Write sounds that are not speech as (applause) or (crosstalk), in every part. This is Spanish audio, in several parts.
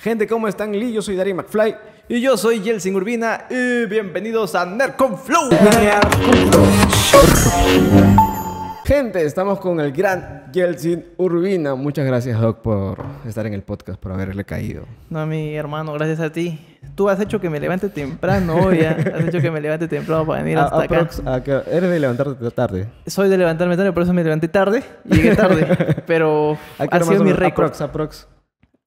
Gente, ¿cómo están? Lee, yo soy Dari McFly. Y yo soy Yelsin Urbina. Y bienvenidos a FLOW. Gente, estamos con el gran Yeltsin Urbina. Muchas gracias, Doc, por estar en el podcast, por haberle caído. No, mi hermano, gracias a ti. Tú has hecho que me levante temprano hoy. ¿eh? Has hecho que me levante temprano para venir hasta acá. ¿Eres de levantarte tarde? Soy de levantarme tarde, por eso me levanté tarde. y Llegué tarde. (laughs) pero ha sido mi récord. aprox.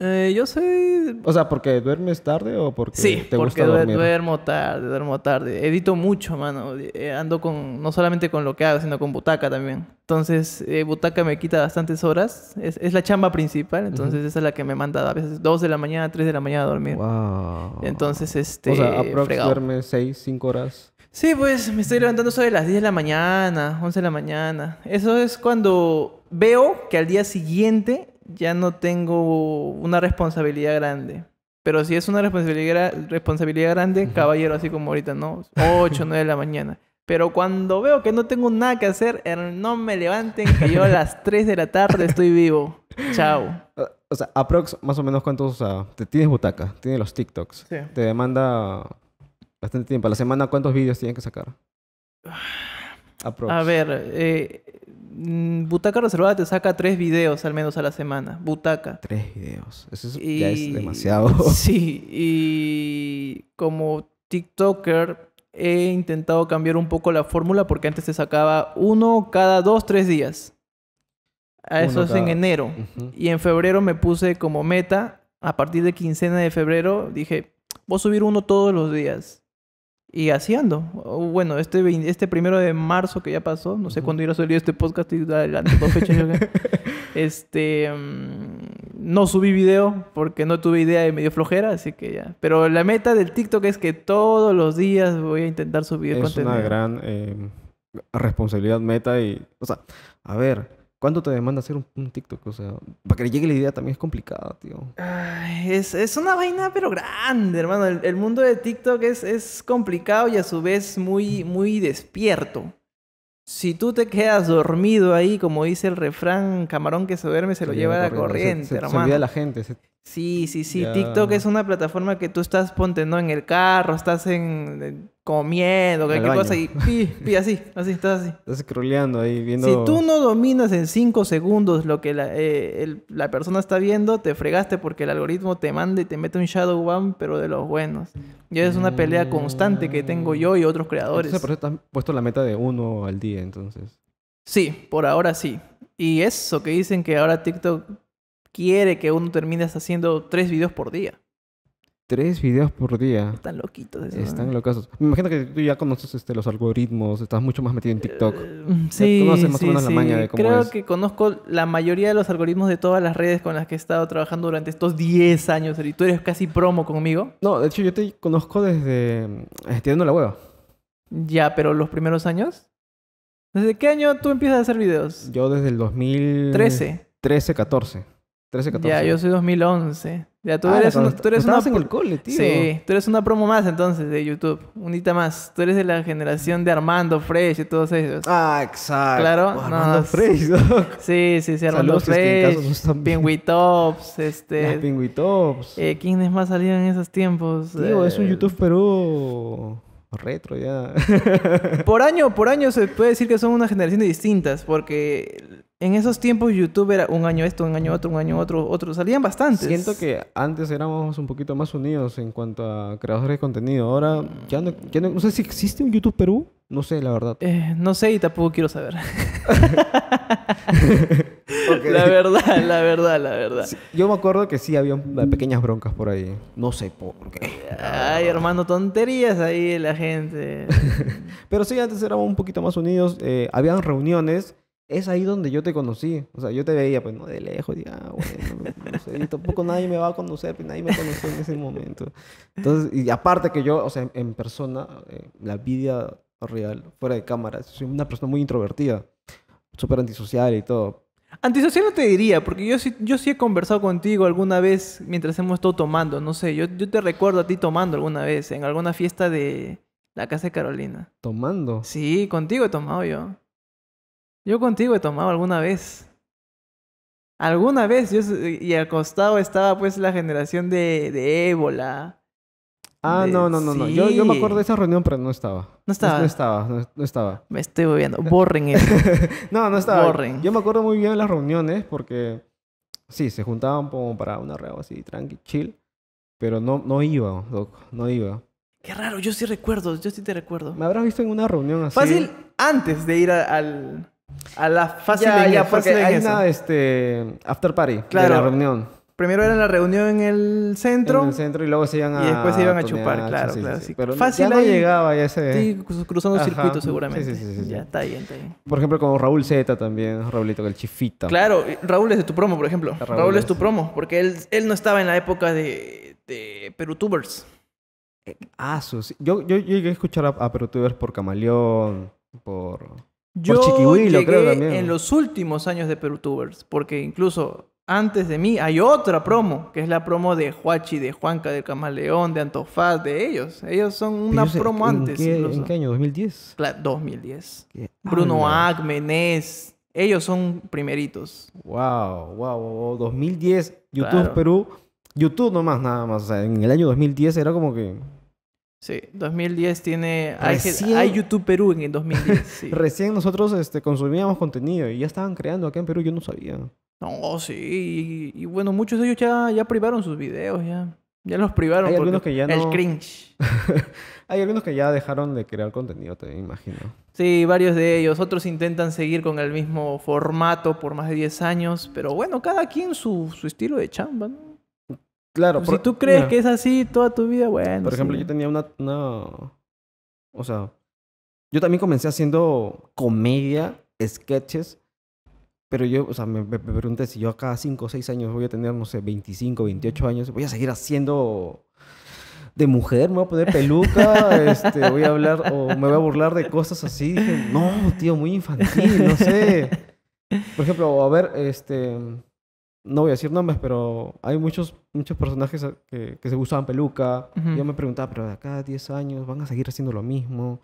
Eh, yo soy... O sea, ¿porque duermes tarde o porque sí, te porque dormir? Sí, porque duermo tarde, duermo tarde. Edito mucho, mano. Eh, ando con... No solamente con lo que hago, sino con butaca también. Entonces, eh, butaca me quita bastantes horas. Es, es la chamba principal. Entonces, esa es la que me manda a veces 2 de la mañana, 3 de la mañana a dormir. Wow. Entonces, este... O sea, aprox duermes 6, 5 horas. Sí, pues me estoy levantando sobre las 10 de la mañana, 11 de la mañana. Eso es cuando veo que al día siguiente ya no tengo una responsabilidad grande. Pero si es una responsabilidad, responsabilidad grande, caballero, así como ahorita, ¿no? 8, 9 de la mañana. Pero cuando veo que no tengo nada que hacer, er, no me levanten, que yo a (laughs) las 3 de la tarde estoy vivo. Chao. Ah, o sea, aprox, más o menos cuántos, te tienes butaca, tienes los TikToks. Te demanda bastante tiempo. A la semana, ¿cuántos vídeos tienen que sacar? Ah, aprox. A ver, eh, Mm, Butaca Reservada te saca tres videos al menos a la semana. Butaca. Tres videos. Eso ya es demasiado. (laughs) Sí, (laughs) y como TikToker he intentado cambiar un poco la fórmula porque antes te sacaba uno cada dos, tres días. eso es en enero. Y en febrero me puse como meta, a partir de quincena de febrero, dije, voy a subir uno todos los días. Y así Bueno, este, este primero de marzo que ya pasó, no sé cuándo irá a salir este podcast y (laughs) este. Mm, no subí video porque no tuve idea y medio flojera, así que ya. Pero la meta del TikTok es que todos los días voy a intentar subir contenido. Es una gran eh, responsabilidad, meta y. O sea, a ver ¿Cuánto te demanda hacer un, TikTok? O sea, para que le llegue la idea también es complicado, tío. es, una vaina, pero grande, hermano. El, mundo de TikTok es, es, complicado y a su vez muy, muy despierto. Si tú te quedas dormido ahí, como dice el refrán, camarón que se duerme se, lo lleva a la corriente, hermano. Se, olvida la gente. Sí, sí, sí. TikTok es una plataforma que tú estás ponte, ¿no? En el carro, estás en eh, comiendo, cualquier cosa y pi, pi, así, así, estás así. Estás scrolleando ahí viendo. Si tú no dominas en 5 segundos lo que la, eh, la, persona está viendo, te fregaste porque el algoritmo te manda y te mete un shadow ban, pero de los buenos. Y es una pelea constante que tengo yo y otros creadores. Entonces, por eso te has puesto la meta de uno al día, entonces. Sí, por ahora sí. Y eso que dicen que ahora TikTok quiere que uno termine haciendo tres videos por día. Tres videos por día. Están loquitos. Están ¿no? Me imagino que tú ya conoces este, los algoritmos, estás mucho más metido en TikTok. Eh, mm, sí. Conoces más o menos la maña de cómo Creo que conozco la mayoría de los algoritmos de todas las redes con las que he estado trabajando durante estos 10 años. Y tú eres casi promo conmigo. No, de hecho yo te conozco desde Estirando eh, la Hueva. Ya, pero los primeros años. ¿Desde qué año tú empiezas a hacer videos? Yo desde el 2013. 13, 14. 13, 14. Ya, yo soy 2011. Ya, tú ah, eres, una, tú eres Sí, tú eres una promo más entonces de YouTube. Unita más. Tú eres de la generación de Armando Fresh y todos ellos. Ah, exacto. Claro. Armando Fresh, (laughs) Sí, sí, sí. Armando Fresh. Pingüi Tops. (laughs) Este... Pingüi Tops. Eh, ¿Quiénes más salido en esos tiempos? digo es un eh, YouTube Perú retro ya. (laughs) por año, por año se puede decir que son generación de distintas, porque en esos tiempos YouTube era un año esto, un año otro, un año otro, otro. Salían bastantes. Siento que antes éramos un poquito más unidos en cuanto a creadores de contenido. Ahora ya no, no, sé si existe un YouTube Perú. No sé, la verdad. Eh, no sé y tampoco quiero saber. (laughs) La verdad, la verdad, la verdad. yo me acuerdo que sí había pequeñas broncas por ahí. No sé por qué. Ay, hermano, tonterías ahí la gente. (laughs) Pero sí, antes éramos un poquito más unidos. Eh, habían reuniones es ahí donde yo te conocí. O sea, yo te veía, pues, no de lejos, y, bueno, ah, no sé, tampoco nadie me va a conocer, pues, nadie me conoció en ese momento. Entonces, y aparte que yo, o sea, en, persona, eh, la vida real, fuera de cámara, soy una persona muy introvertida, súper antisocial y todo. Antisocial no te diría, porque yo sí, yo sí he conversado contigo alguna vez mientras hemos estado tomando, no sé, yo, yo te recuerdo a ti tomando alguna vez, en alguna fiesta de la casa de Carolina. ¿Tomando? Sí, contigo he tomado yo. Yo contigo he tomado alguna vez. Alguna vez, yo, y al costado estaba pues la generación de, de ébola. Ah, no, no, no, no. Yo, yo, me acuerdo de esa reunión, pero no estaba. No estaba. No, estaba, no, estaba. Me estoy volviendo. Borren (laughs) no, no estaba. Yo me acuerdo muy bien las reuniones porque sí, se juntaban como para una reunión así, tranqui, chill. Pero no, no iba, loco, no iba. Qué raro, yo sí recuerdo, yo sí te recuerdo. Me habrás visto en una reunión así. Fácil antes de ir al, a la fácil ya, ya, porque hay este, after party claro. de la reunión. Primero era la reunión en el centro. En el centro y luego se iban a... Y después se iban a chupar, claro, claro. Pero fácil no llegaba ya se... cruzando circuitos seguramente. Sí, sí, sí, Ya, está bien, está bien. Por ejemplo, como Raúl Z también, Raúlito, el chifita. Claro, Raúl es de tu promo, por ejemplo. Raúl, es tu promo, porque él, él no estaba en la época de, de Perutubers. Eh, ah, Yo, yo, llegué a escuchar a Perutubers por Camaleón, por... Yo creo en los últimos años de PeruTubers, porque incluso antes de mí hay otra promo, que es la promo de Huachi, de Juanca, de Camaleón, de Antofaz, de ellos. Ellos son una promo antes. ¿En qué año? ¿2010? Claro, 2010. Bruno Agmenes. Ellos son primeritos. Wow, wow, 2010, YouTube Perú. YouTube nomás, nada más. en el año 2010 era como que Sí, 2010 tiene... Recién, hay, YouTube Perú en el 2010. Sí. (laughs) Recién nosotros este, consumíamos contenido y ya estaban creando acá en Perú, yo no sabía. No, sí. Y, bueno, muchos de ellos ya, privaron sus videos, ya. Ya los privaron. Hay algunos que ya no... El cringe. (laughs) Hay algunos que ya dejaron de crear contenido, te imagino. Sí, varios de ellos. Otros intentan seguir con el mismo formato por más de 10 años. Pero bueno, cada quien su, su estilo de chamba, ¿no? Claro. Pues, si tú crees que es así toda tu vida, bueno. Por ejemplo, yo tenía una, O sea, yo también comencé haciendo comedia, sketches, pero yo, o sea, me, me pregunté si yo a cada 5 o 6 años voy a tener, no sé, 25, 28 años, voy a seguir haciendo de mujer, me voy a poner peluca, (laughs) este, voy a hablar o me voy a burlar de cosas así. no, tío, muy infantil, no sé. Por ejemplo, a ver, este, no voy a decir nombres, pero hay muchos, muchos personajes que, se usaban peluca. Yo me preguntaba, pero de acá a 10 años van a seguir haciendo lo mismo.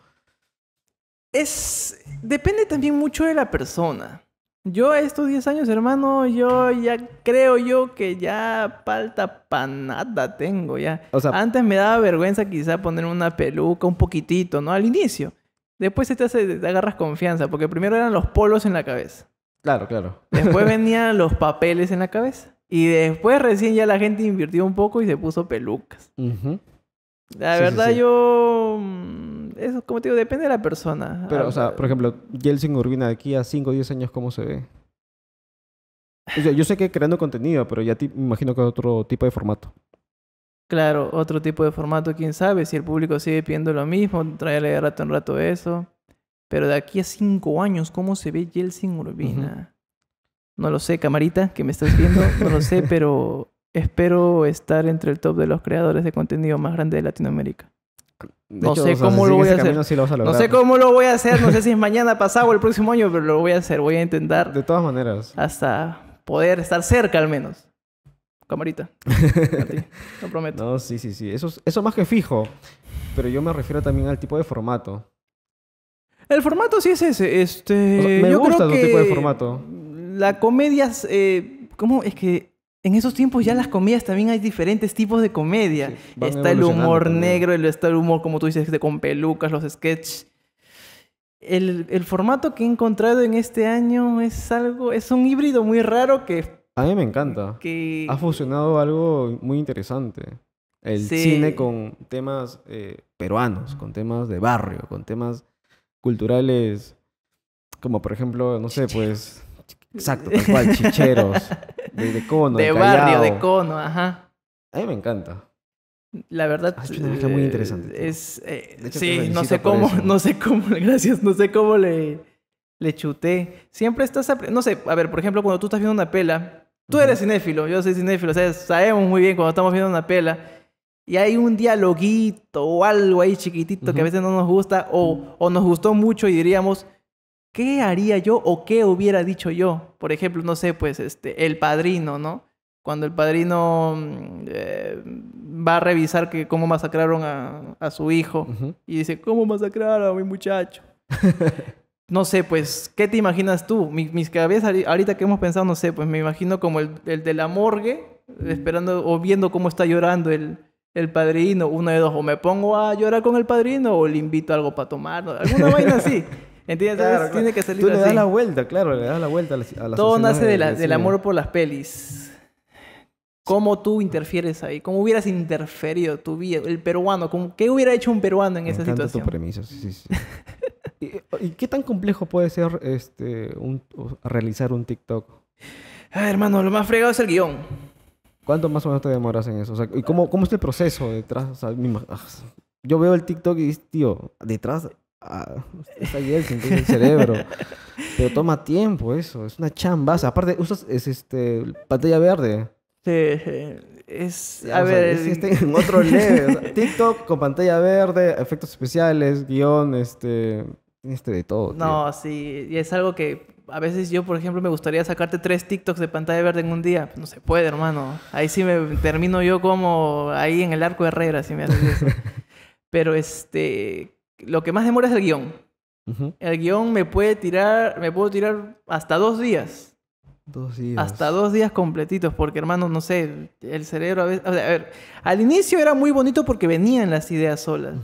Es. Depende también mucho de la persona. Yo estos 10 años, hermano, yo ya creo yo que ya falta panada tengo ya. O sea, Antes me daba vergüenza quizá poner una peluca un poquitito, ¿no? Al inicio. Después te, te agarras confianza, porque primero eran los polos en la cabeza. Claro, claro. Después (laughs) venían los papeles en la cabeza. Y después recién ya la gente invirtió un poco y se puso pelucas. La verdad yo... Mm, eso, como te digo, depende de la persona. Pero, ah, o sea, por ejemplo, Jelsin Urbina de aquí a 5 o 10 años, ¿cómo se ve? yo sé que creando contenido, pero ya te imagino que es otro tipo de formato. Claro, otro tipo de formato, quién sabe, si el público sigue pidiendo lo mismo, traerle de rato en rato eso. Pero de aquí a cinco años, ¿cómo se ve Yeltsin Urbina? No lo sé, camarita, que me estás viendo, no lo sé, (laughs) pero espero estar entre el top de los creadores de contenido más grande de Latinoamérica. no sé cómo lo voy a hacer. no sé cómo lo voy a hacer, no sé si es (laughs) mañana, pasado o el próximo año, pero lo voy a hacer. Voy a intentar. De todas maneras. Hasta poder estar cerca al menos. Camarita. (laughs) Lo prometo. No, sí, sí, sí. Eso, eso más que fijo. Pero yo me refiero también al tipo de formato. El formato sí es ese. Este, me gusta creo tipo de formato. La comedia, eh, ¿cómo es que en esos tiempos ya las comedias también hay diferentes tipos de comedia. está el humor negro, está el humor, como tú dices, este, con pelucas, los sketches. El, formato que he encontrado en este año es algo, es un híbrido muy raro que... A mí me encanta. Que... Ha fusionado algo muy interesante. El cine con temas eh, peruanos, con temas de barrio, con temas culturales, como por ejemplo, no sé, pues. Exacto, tal cual, chicheros. de, de, cono. De barrio, de cono, ajá. A mí me encanta. La verdad. Eh, es una mezcla muy interesante. sí, (laughs) no sé cómo, no sé cómo, gracias, no sé cómo le, le chuté. Siempre estás, no sé, a ver, por ejemplo, cuando tú estás viendo una pela, tú eres cinéfilo, yo soy cinéfilo, o sea, sabemos muy bien cuando estamos viendo una pela y hay un dialoguito o algo ahí chiquitito que a veces no nos gusta o, o nos gustó mucho y diríamos, ¿qué haría yo o qué hubiera dicho yo? Por ejemplo, no sé, pues este, el padrino, ¿no? Cuando el padrino mm, eh, va a revisar que cómo masacraron a, su hijo y dice, ¿cómo masacraron a mi muchacho? (laughs) no sé, pues, ¿qué te imaginas tú? Mis, cabezas, ahorita que hemos pensado, no sé, pues me imagino como el de la morgue, esperando o viendo cómo está llorando el, el padrino, uno de dos, o me pongo a llorar con el padrino o le invito algo para tomar, alguna vaina así. (laughs) ¿Entiendes? Tiene que salir Tú le das la vuelta, claro, le das la vuelta a la, a Todo nace del amor por las pelis. ¿Cómo tú interfieres ahí? ¿Cómo hubieras interferido tu vida? El peruano, ¿cómo, ¿qué hubiera hecho un peruano en esa situación? tu sí, sí. (laughs) ¿Y, qué tan complejo puede ser este, un, realizar un TikTok? Ah, hermano, lo más fregado es el guión. ¿Cuánto más o menos te demoras en eso? ¿y cómo, cómo es el proceso detrás? Ah, yo veo el TikTok y, tío, detrás ah, está Yeltsin, sin el cerebro. Pero toma tiempo eso, es una chamba. Aparte, usas es este, pantalla verde. Sí, Es, a ver... es, este otro TikTok con pantalla verde, efectos especiales, guión, este... Este de todo. No, sí, y es algo que a veces yo, por ejemplo, me gustaría sacarte tres TikToks de pantalla verde en un día. No se puede, hermano. Ahí sí me termino yo como ahí en el arco de Herrera, si me (laughs) Pero este, lo que más demora es el guión. El guión me puede tirar, me puedo tirar hasta dos días. Hasta dos días completitos, porque hermano, no sé, el cerebro a veces... a ver, al inicio era muy bonito porque venían las ideas solas.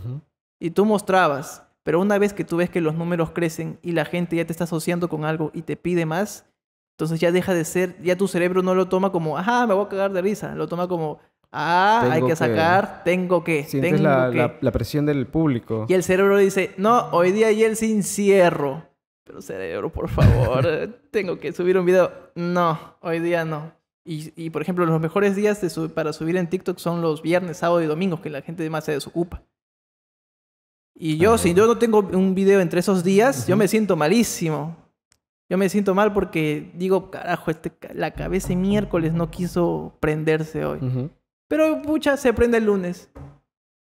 Y tú mostrabas. Pero una vez que tú ves que los números crecen y la gente ya te está asociando con algo y te pide más, entonces ya deja de ser, ya tu cerebro no lo toma como, ajá, me voy a cagar de risa, lo toma como, ah, hay que, sacar, tengo que. tengo la, presión del público. Y el cerebro dice, no, hoy día y el sin cierro. Pero cerebro, por favor, (laughs) tengo que subir un video. No, hoy día no. Y, por ejemplo, los mejores días para subir en TikTok son los viernes, sábado y domingos, que la gente más se desocupa. Y yo, si yo no tengo un video entre esos días, yo me siento malísimo. Yo me siento mal porque digo, carajo, este la cabeza de miércoles no quiso prenderse hoy. Pero, pucha, se prende el lunes.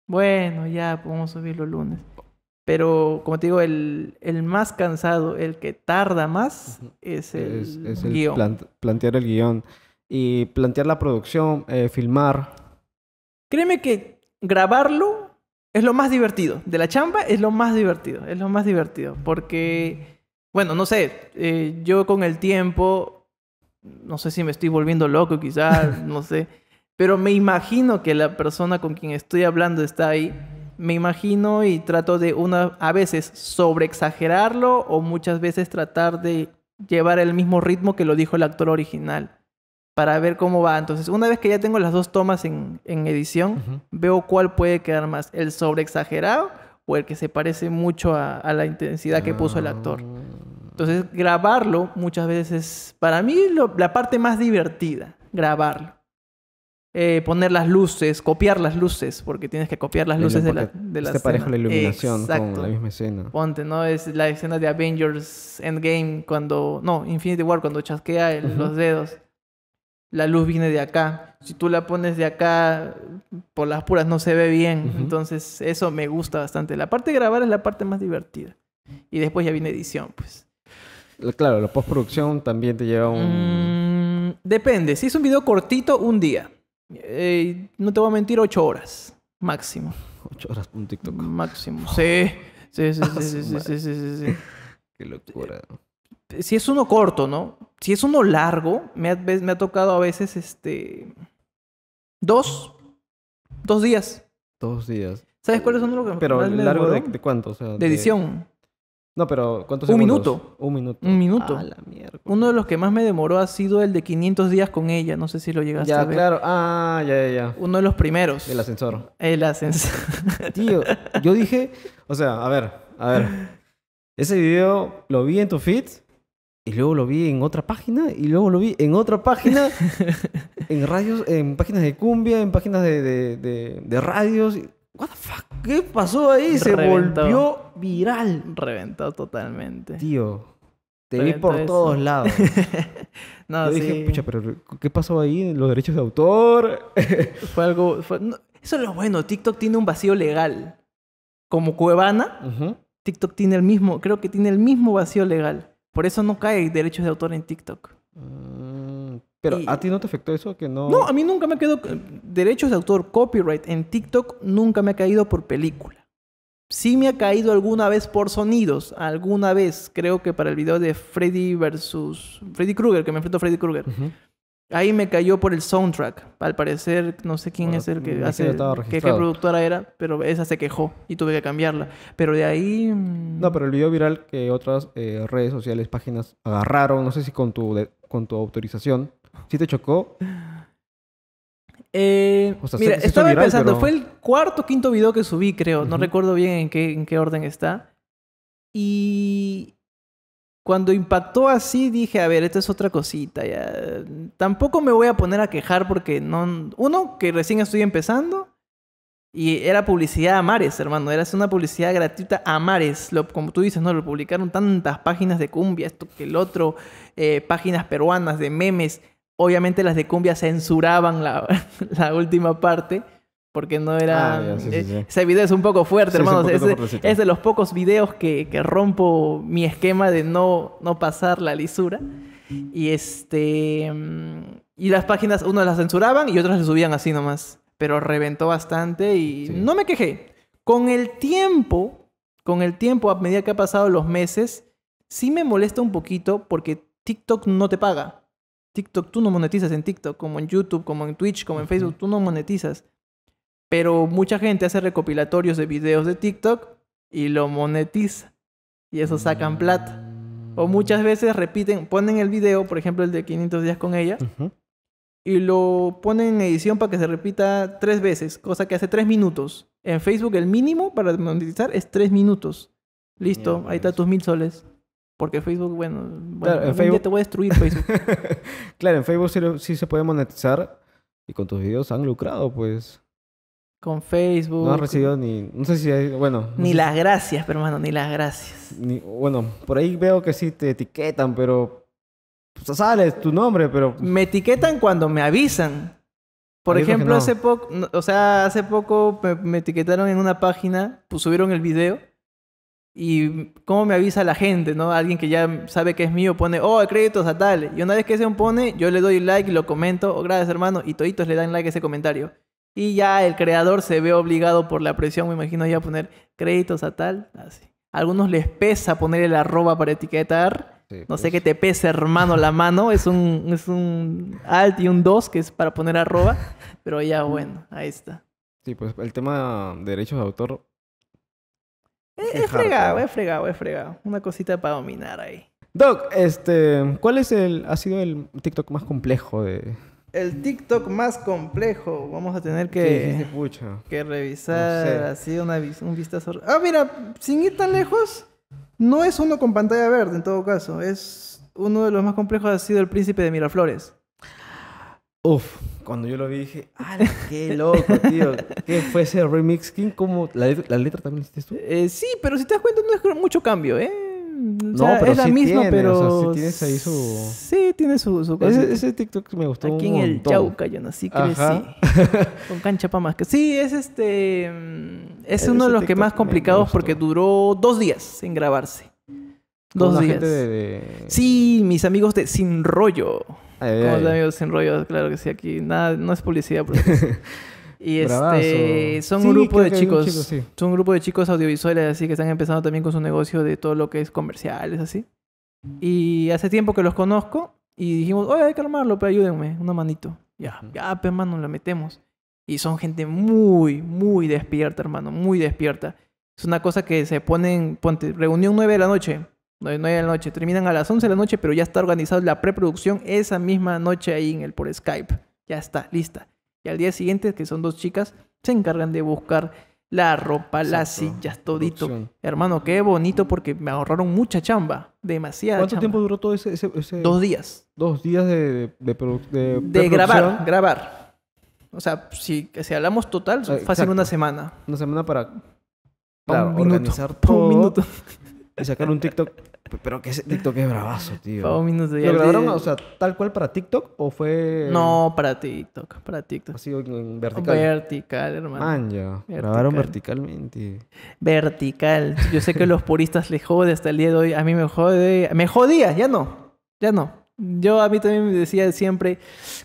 Bueno, ya, podemos subirlo el lunes. Pero, como te digo, el, el más cansado, el que tarda más, es el, guión. plantear el guión. Y plantear la producción, eh, filmar. Créeme que grabarlo es lo más divertido. De la chamba es lo más divertido. Es lo más divertido. Porque, bueno, no sé, eh, yo con el tiempo, no sé si me estoy volviendo loco quizás, (laughs) no sé. Pero me imagino que la persona con quien estoy hablando está ahí. Me imagino y trato de una, a veces sobreexagerarlo o muchas veces tratar de llevar el mismo ritmo que lo dijo el actor original para ver cómo va. Entonces, una vez que ya tengo las dos tomas en, edición, veo cuál puede quedar más, el sobre exagerado o el que se parece mucho a, la intensidad que puso el actor. Ah. Entonces, grabarlo muchas veces, para mí, la parte más divertida, grabarlo. Eh, poner las luces, copiar las luces, porque tienes que copiar las luces de la, de la la iluminación la misma escena. Ponte, ¿no? Es la escena de Avengers Endgame cuando... No, Infinity War, cuando chasquea los dedos la luz viene de acá. Si tú la pones de acá, por las puras no se ve bien. Entonces, eso me gusta bastante. La parte de grabar es la parte más divertida. Y después ya viene edición, pues. Claro, la postproducción también te lleva un... Mm, depende. Si es un video cortito, un día. Eh, no te voy a mentir, ocho horas. Máximo. Ocho horas un TikTok. Máximo. (laughs) Sí, sí, sí, sí, (laughs) sí, sí, sí, sí, sí. Qué locura si es uno corto, ¿no? Si es uno largo, me ha, tocado a veces este. Dos. Dos días. Dos días. ¿Sabes cuáles son los que Pero más largo de, cuánto? O sea, de, edición. No, pero ¿cuántos Un minuto. Un minuto. Un minuto. A la mierda. Uno de los que más me demoró ha sido el de 500 días con ella. No sé si lo llegaste a ver. Ya, claro. Ah, ya, ya, ya. Uno de los primeros. El ascensor. El ascensor. (laughs) Tío, yo dije... O sea, a ver, a ver. Ese video lo vi en tu feed y luego lo vi en otra página, y luego lo vi en otra página, (laughs) en radios, en páginas de cumbia, en páginas de, radios. What ¿Qué pasó ahí? Se volvió viral. Reventó totalmente. Tío, te vi por todos lados. (laughs) no, Yo dije, pucha, pero ¿qué pasó ahí? ¿Los derechos de autor? (laughs) fue algo. eso es lo bueno. TikTok tiene un vacío legal. Como Cuevana, TikTok tiene el mismo, creo que tiene el mismo vacío legal. Por eso no cae derechos de autor en TikTok. Mm, pero a ti no te afectó eso que no. No, a mí nunca me ha quedó eh, derechos de autor, copyright en TikTok nunca me ha caído por película. Sí me ha caído alguna vez por sonidos, alguna vez creo que para el video de Freddy versus Freddy Krueger que me enfrentó Freddy Krueger. Ahí me cayó por el soundtrack. Al parecer, no sé quién es el que hace. Qué, productora era, pero esa se quejó y tuve que cambiarla. Pero de ahí. Mm, no, pero el video viral que otras eh, redes sociales, páginas agarraron, no sé si con tu, con tu autorización, ¿sí te chocó? Eh, mira, estaba pensando, fue el cuarto quinto video que subí, creo. No recuerdo bien en qué, en qué orden está. Y cuando impactó así dije, a ver, esta es otra cosita, Tampoco me voy a poner a quejar porque no... Uno, que recién estoy empezando. Y era publicidad a mares, hermano. Era una publicidad gratuita a mares. como tú dices, ¿no? Lo publicaron tantas páginas de cumbia, esto que el otro, eh, páginas peruanas de memes. Obviamente las de cumbia censuraban la, (laughs) la última parte porque no era... Ah, eh, ese video es un poco fuerte, hermano. Es, de los pocos videos que, que, rompo mi esquema de no, no pasar la lisura. Y este... Mm, y las páginas, unas las censuraban y otras las subían así nomás. Pero reventó bastante y no me quejé. Con el tiempo, con el tiempo, a medida que ha pasado los meses, sí me molesta un poquito porque TikTok no te paga. TikTok, tú no monetizas en TikTok, como en YouTube, como en Twitch, como en Facebook, tú no monetizas. Pero mucha gente hace recopilatorios de videos de TikTok y lo monetiza. Y eso sacan mm. plata. O muchas veces repiten, ponen el video, por ejemplo el de 500 días con ella, y lo ponen en edición para que se repita tres veces, cosa que hace tres minutos. En Facebook el mínimo para monetizar es tres minutos. Listo, ahí está tus mil soles. Porque Facebook, bueno, claro, Facebook... te voy a destruir Facebook. (laughs) claro, en Facebook sí, se puede monetizar y con tus videos han lucrado, pues con Facebook. No ha recibido ni. No sé si hay, Bueno. Ni las gracias, hermano, ni las gracias. bueno, por ahí veo que sí te etiquetan, pero. Pues, sale tu nombre, pero. Pues, me etiquetan cuando me avisan. Por ah, ejemplo, hace poco. O sea, hace poco me, etiquetaron en una página, pues, subieron el video. Y cómo me avisa la gente, ¿no? Alguien que ya sabe que es mío pone, oh, créditos a tal. Y una vez que se pone, yo le doy like, y lo comento, oh, gracias hermano, y toditos le dan like a ese comentario. Y ya el creador se ve obligado por la presión, me imagino, ya a poner créditos a tal. Así. A algunos les pesa poner el arroba para etiquetar. no sé pues. qué te pesa, hermano, la mano. Es un, es un alt y un dos que es para poner arroba. Pero ya, bueno, ahí está. Sí, pues el tema de derechos de autor. Eh, es, fregado, es fregado, es fregado. Una cosita para dominar ahí. Doc, este, ¿cuál es el, ha sido el TikTok más complejo de, el TikTok más complejo. Vamos a tener que, revisar así un vistazo. Ah, mira, sin ir tan lejos, no es uno con pantalla verde en todo caso. Es uno de los más complejos ha sido el príncipe de Miraflores. Uf, cuando yo lo vi dije, ¡ah, qué loco, tío! ¿Qué fue ese remix? cómo, la, letra, también hiciste tú? Eh, sí, pero si te das cuenta no es mucho cambio, ¿eh? no, es la sí misma, pero. sí su. Sí, tiene su. su... Ese, TikTok me gustó. Aquí en el Chauca, yo nací, crecí. (laughs) Con cancha pa' más. Sí, es este. Mm, es uno de los que más complicados porque duró dos días en grabarse. Dos días. Gente de, Sí, mis amigos de Sin Rollo. Ay, ah, amigos de Sin Rollo, claro que sí. Aquí nada, no es publicidad. pero... (laughs) Y este, son un grupo de chicos, son un grupo de chicos audiovisuales así que están empezando también con su negocio de todo lo que es comerciales así. Y hace tiempo que los conozco y dijimos, oye, hay que armarlo, pero pues, ayúdenme, una manito. Ya, ya, pues, hermano, la metemos. Y son gente muy, muy despierta, hermano, muy despierta. Es una cosa que se ponen, ponte, reunión 9 de la noche, 9 de la noche, terminan a las 11 de la noche, pero ya está organizada la preproducción esa misma noche ahí en el por Skype. Ya está, lista. Y al día siguiente, que son dos chicas, se encargan de buscar la ropa, las sillas, todito. Hermano, qué bonito porque me ahorraron mucha chamba, demasiada. ¿Cuánto tiempo duró todo ese, Dos días. Dos días de... De, de, grabar, grabar. O sea, si, si hablamos total, ah, fácil una semana. Una semana para... organizar todo. Un minuto y sacaron un TikTok. Pero que ese TikTok es bravazo, tío. Fue ¿Lo grabaron, o sea, tal cual para TikTok o fue...? No, para TikTok, para TikTok. ¿Así en vertical? Vertical, hermano. Man, ya. Grabaron verticalmente. Vertical. Yo sé que los puristas les jode hasta el día de hoy. A mí me jode... Me jodía, ya no. Ya no. Yo a mí también me decía siempre,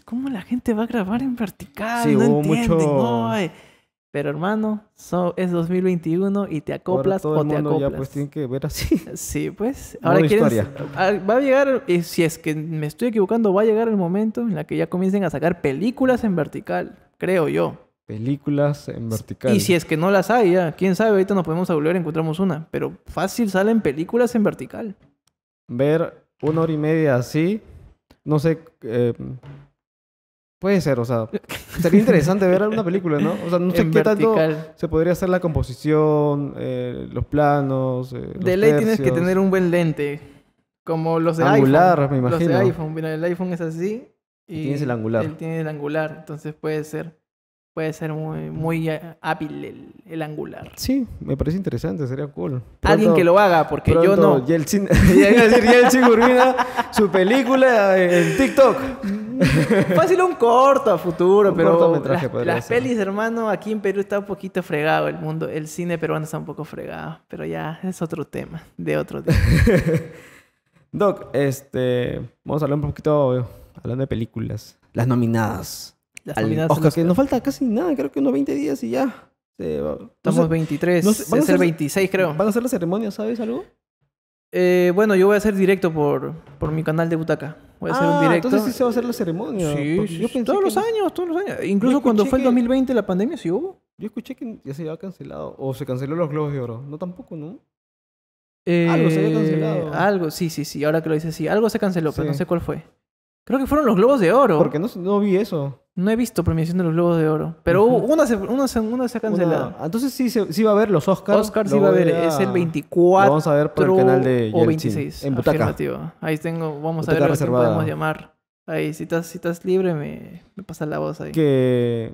¿cómo la gente va a grabar en vertical? Sí, mucho... Eh. Pero hermano, es 2021 y te acoplas ahora todo el te mundo Ya pues tienen que ver así. (laughs) Sí, pues. Ahora quieren, ah, va a llegar, si es que me estoy equivocando, va a llegar el momento en la que ya comiencen a sacar películas en vertical, creo yo. Películas en vertical. Y si es que no las hay, ya, quién sabe, ahorita nos podemos volver y encontramos una. Pero fácil salen películas en vertical. Ver una hora y media así, no sé, eh, Puede ser, o sea, (laughs) sería interesante ver alguna película, ¿no? O sea, no sé qué tanto se podría hacer la composición, eh, los planos. Eh, de ley tienes que tener un buen lente, como los de angular, iPhone. me imagino. Los de iPhone, el iPhone es así. Y, el angular. tiene el angular, entonces puede ser, puede ser muy, muy eh, hábil el, el angular. Sí, me parece interesante, sería cool. Alguien que lo haga, porque yo no. Y el (laughs) su película en TikTok. (laughs) (laughs) Fácil un corto a futuro, pero las, pelis, hermano, aquí en Perú está un poquito fregado el mundo. El cine peruano está un poco fregado, pero ya es otro tema, de otro tema (laughs) Doc, este, vamos a hablar un poquito, hablando de películas, las nominadas. Las nominadas Oscar, que nos falta casi nada, creo que unos 20 días y ya. Estamos 23, no van a ser 26 creo. ¿Van a ser la ceremonia, sabes algo? Eh, bueno, yo voy a hacer directo por, por mi canal de Butaca. Voy a hacer un ah, directo. Entonces sí se va a hacer la ceremonia. Sí, todos los años, todos los años. Incluso cuando fue el 2020 la pandemia sí hubo. Yo escuché que ya se había cancelado. O se canceló los Globos de Oro. No, tampoco, ¿no? Algo se había eh, cancelado. Algo, sí, sí, sí. Ahora que lo dices, sí. Algo se canceló, pero no sé cuál fue. Creo que fueron los Globos de Oro. Porque no, no vi eso. No he visto premiación de los Globos de Oro. Pero una, se, una, se, ha cancelado. entonces sí, sí va a haber los Oscars. Oscars sí va a haber. Es el 24. vamos a ver por el canal de o 26. En Butaca. Ahí tengo. Vamos a ver a podemos llamar. Ahí, si estás, si estás libre, me, me pasa la voz ahí. Que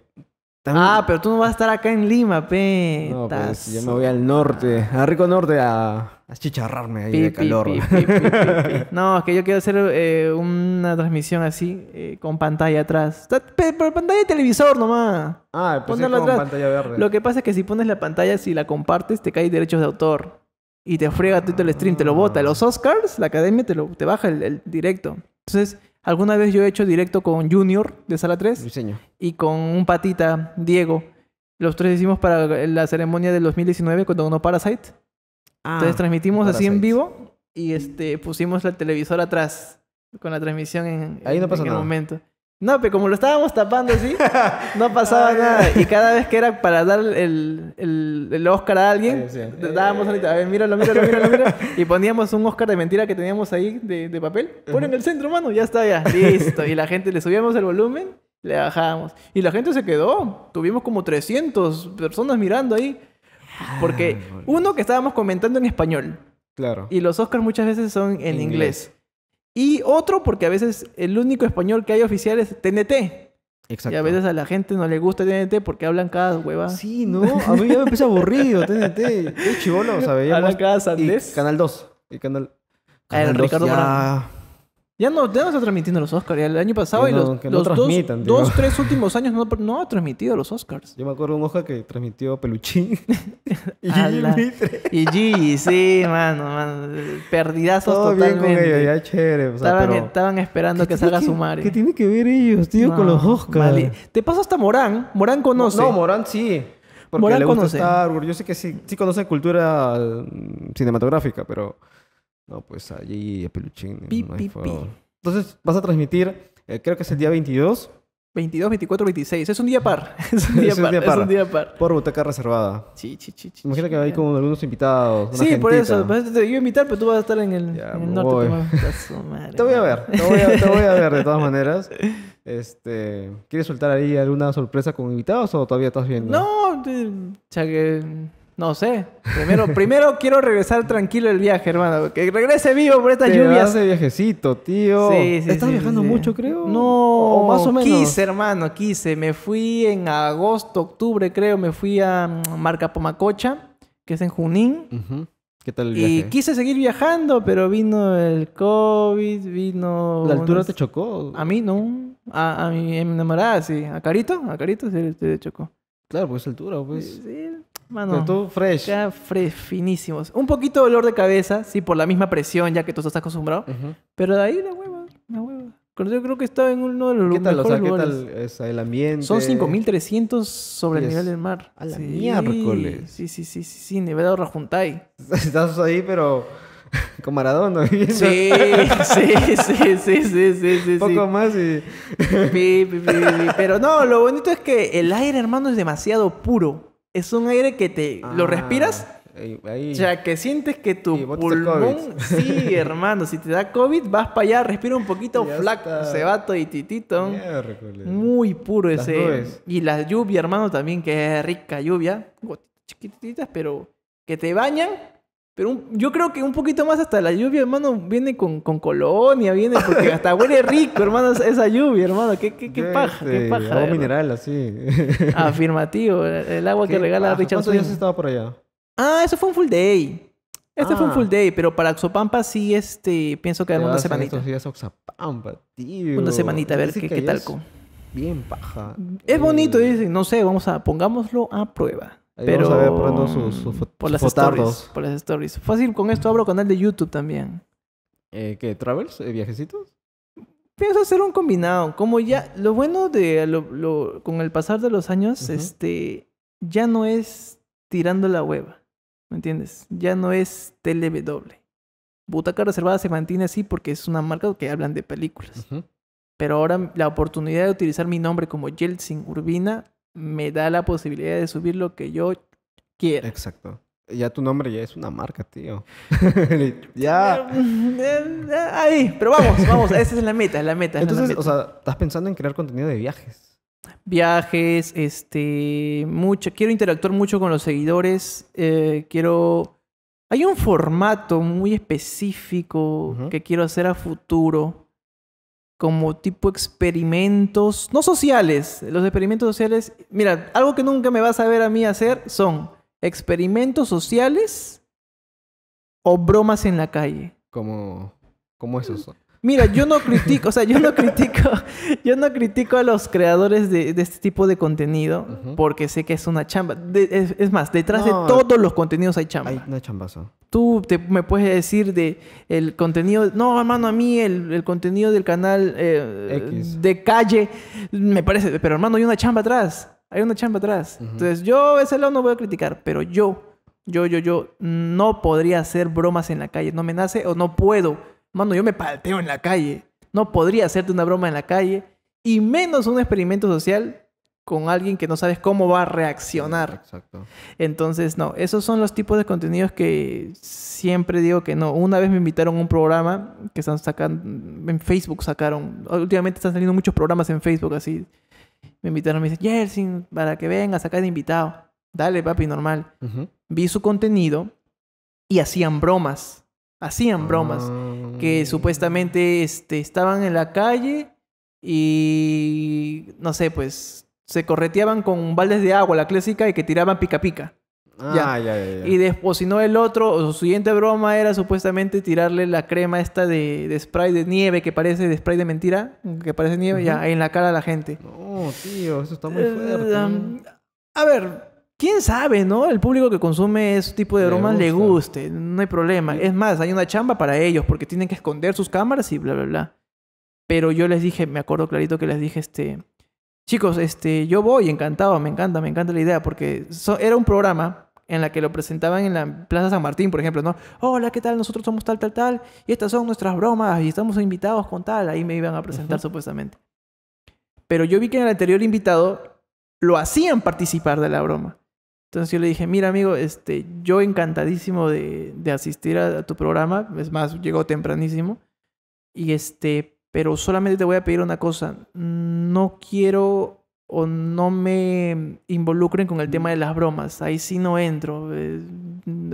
Ah, pero tú no vas a estar acá en Lima, pe. No, pues yo me voy al norte, a Rico Norte a, a chicharrarme ahí de calor. no, es que yo quiero hacer eh, una transmisión así, eh, con pantalla atrás. Pero pantalla de televisor nomás. Ah, pues atrás. pantalla verde. Lo que pasa es que si pones la pantalla, si la compartes, te cae derechos de autor. Y te frega todo el stream, te lo bota. Los Oscars, la academia te, te baja el directo. Entonces, Alguna vez yo he hecho directo con Junior de Sala 3 y con un patita, Diego. Los tres hicimos para la ceremonia del 2019 cuando uno Parasite. Ah, Entonces transmitimos así en vivo y este, pusimos el televisor atrás con la transmisión en, Ahí no en, en el momento. No, pero como lo estábamos tapando así, no pasaba ah, nada. Y cada vez que era para dar el, el, el Oscar a alguien, dábamos ahorita, a ver, míralo, míralo, míralo, míralo. Y poníamos un Oscar de mentira que teníamos ahí de, de papel. Pon en el centro, mano, ya está, ya, listo. Y la gente le subíamos el volumen, le bajábamos. Y la gente se quedó. Tuvimos como 300 personas mirando ahí. Porque ah, uno que estábamos comentando en español. Claro. Y los Oscars muchas veces son en, inglés. Y otro, porque a veces el único español que hay oficial es TNT. Exacto. Y a veces a la gente no le gusta TNT porque hablan cada hueva. Sí, ¿no? A mí ya me empieza aburrido TNT. Qué chivolo, ¿sabes? (laughs) Hablan cada sandés. Canal 2. El canal... Ah, canal Ricardo ya... Ya no, ya no está transmitiendo los Oscars. El año pasado y los, dos, dos, tres últimos años no, no, ha transmitido los Oscars. Yo me acuerdo de un Oscar que transmitió Peluchín. (laughs) y Gigi Y Gigi, sí, mano, mano. Perdidazos Todo totalmente. Bien con ya chévere. estaban, esperando que salga su madre. ¿Qué tiene que ver ellos, tío, con los Oscars? Te pasa hasta Morán. Morán conoce. No, Morán sí. Porque Morán le gusta conoce. Yo sé que sí, sí conoce cultura mm, cinematográfica, pero... No, pues allí a peluchín. Pi, Entonces, vas a transmitir, eh, creo que es el día 22. 22, 24, 26. Es un día par. (laughs) es un día, par. Es un día par. Por butaca reservada. Sí, sí, sí. Imagínate que hay como algunos invitados. Una sí, por eso. Pues, te iba a invitar, pero tú vas a estar en el, ya, en pues, (laughs) Te voy a ver. Te voy a, te voy a ver de todas (laughs) maneras. Este, ¿Quieres soltar ahí alguna sorpresa con invitados o todavía estás viendo? No, o sea que no sé. Primero, (laughs) primero quiero regresar tranquilo el viaje, hermano. Que regrese vivo por esta lluvia. Hace viajecito, tío. Sí, sí, Estás viajando mucho, creo. No, más o menos. Quise, hermano, quise. Me fui en agosto, octubre, creo. Me fui a mm, Marca Pomacocha, que es en Junín. ¿Qué tal el viaje? Y quise seguir viajando, pero vino el COVID, vino... ¿La altura te chocó? A mí no. A, a mi enamorada, sí. A Carito, a Carito sí te chocó. Claro, pues altura, pues. Mano, Pero tú fresh. Ya fresh, finísimos. Un poquito de dolor de cabeza, sí, por la misma presión, ya que tú estás acostumbrado. Pero de ahí la hueva, la hueva. Yo creo que estaba en uno de los ¿Qué tal, lugares. ¿Qué tal es el ambiente? Son 5.300 sobre el nivel del mar. A la sí, miércoles. Sí, sí, sí, sí, sí, nivel de Rajuntay. (laughs) Estás ahí, pero (laughs) con Maradona. Sí, sí, sí, sí, sí, sí, sí. Poco más y... Pero no, lo bonito es que el aire, hermano, es demasiado puro es un aire que te lo ah, respiras. Ahí, que sientes que tu pulmón, sí, (laughs) hermano, si te da COVID, vas para allá, respira un poquito, flaco, se y titito. Muy puro ese. Y la lluvia, hermano, también, que es rica lluvia. Chiquititas, pero que te bañan pero yo creo que un poquito más hasta la lluvia, hermano, viene con, con colonia, viene porque hasta huele rico, hermano, esa lluvia, hermano. Qué, paja, qué este, paja. Agua mineral, así. (laughs) Afirmativo. El agua que regala Richard ¿Cuántos días estaba por allá? Ah, eso fue un full day. Este fue un ah. full day, pero para Oxopampa sí, este, pienso que era una semanita. Una semanita, a ver qué, qué tal. Bien paja. Es bonito, eh. dice No sé, vamos a... Pongámoslo a prueba pero por las stories, por las stories. Fácil, con esto abro canal de YouTube también. Eh, ¿Qué? ¿Travels? ¿Eh, ¿Viajecitos? Pienso hacer un combinado. Como ya, lo bueno de con el pasar de los años, este, ya no es tirando la hueva. ¿Me entiendes? Ya no es TLW. Butaca Reservada se mantiene así porque es una marca que hablan de películas. Pero ahora la oportunidad de utilizar mi nombre como Yeltsin Urbina me da la posibilidad de subir lo que yo quiera. Exacto. Ya tu nombre ya es una marca, tío. (laughs) (laughs) (laughs) ya. Ahí, pero vamos, vamos. Esa es la meta, la meta. Entonces, o sea, estás pensando en crear contenido de viajes. Viajes, este, mucho. Quiero interactuar mucho con los seguidores. Eh, quiero. Hay un formato muy específico que quiero hacer a futuro como tipo experimentos, no sociales, los experimentos sociales, mira, algo que nunca me vas a ver a mí hacer son experimentos sociales o bromas en la calle. Como, como esos son. Mira, yo no critico, o sea, yo no critico, yo no critico a los creadores de, este tipo de contenido porque sé que es una chamba. es, más, detrás de todos los contenidos hay chamba. Hay una chambazo. Tú me puedes decir de el contenido, no, hermano, a mí el, contenido del canal eh, de calle me parece, pero hermano, hay una chamba atrás. Hay una chamba atrás. Entonces, yo ese lado no voy a criticar, pero yo, yo, yo, yo no podría hacer bromas en la calle. No me nace o no puedo Mano, yo me palteo en la calle. No podría hacerte una broma en la calle. Y menos un experimento social con alguien que no sabes cómo va a reaccionar. Exacto. Entonces, no, esos son los tipos de contenidos que siempre digo que no. Una vez me invitaron a un programa que están sacando, en Facebook sacaron, últimamente están saliendo muchos programas en Facebook así. Me invitaron, me dicen, Yersin, para que vengas acá de invitado. Dale, papi, normal. Vi su contenido y hacían bromas. Hacían bromas. Ah que supuestamente este, estaban en la calle y no sé, pues se correteaban con baldes de agua, la clásica, y que tiraban pica pica. Ah, ya. Ya, ya, Y después, si no, el otro, su siguiente broma era supuestamente tirarle la crema esta de, spray de nieve, que parece de spray de mentira, que parece nieve, ya, en la cara a la gente. No, tío, eso está muy fuerte. Eh, um, a ver, quién sabe, ¿no? El público que consume ese tipo de bromas le, guste, no hay problema. Es más, hay una chamba para ellos porque tienen que esconder sus cámaras y bla, bla, bla. Pero yo les dije, me acuerdo clarito que les dije, este, chicos, este, yo voy, encantado, me encanta, me encanta la idea porque era un programa en la que lo presentaban en la Plaza San Martín, por ejemplo, ¿no? Hola, ¿qué tal? Nosotros somos tal, tal, tal, y estas son nuestras bromas, y estamos invitados con tal, ahí me iban a presentar supuestamente. Pero yo vi que en el anterior invitado lo hacían participar de la broma. Entonces yo le dije, mira amigo, este, yo encantadísimo de, de asistir a, tu programa, es más, llegó tempranísimo, y este, pero solamente te voy a pedir una cosa, no quiero o no me involucren con el tema de las bromas, ahí sí no entro, eh,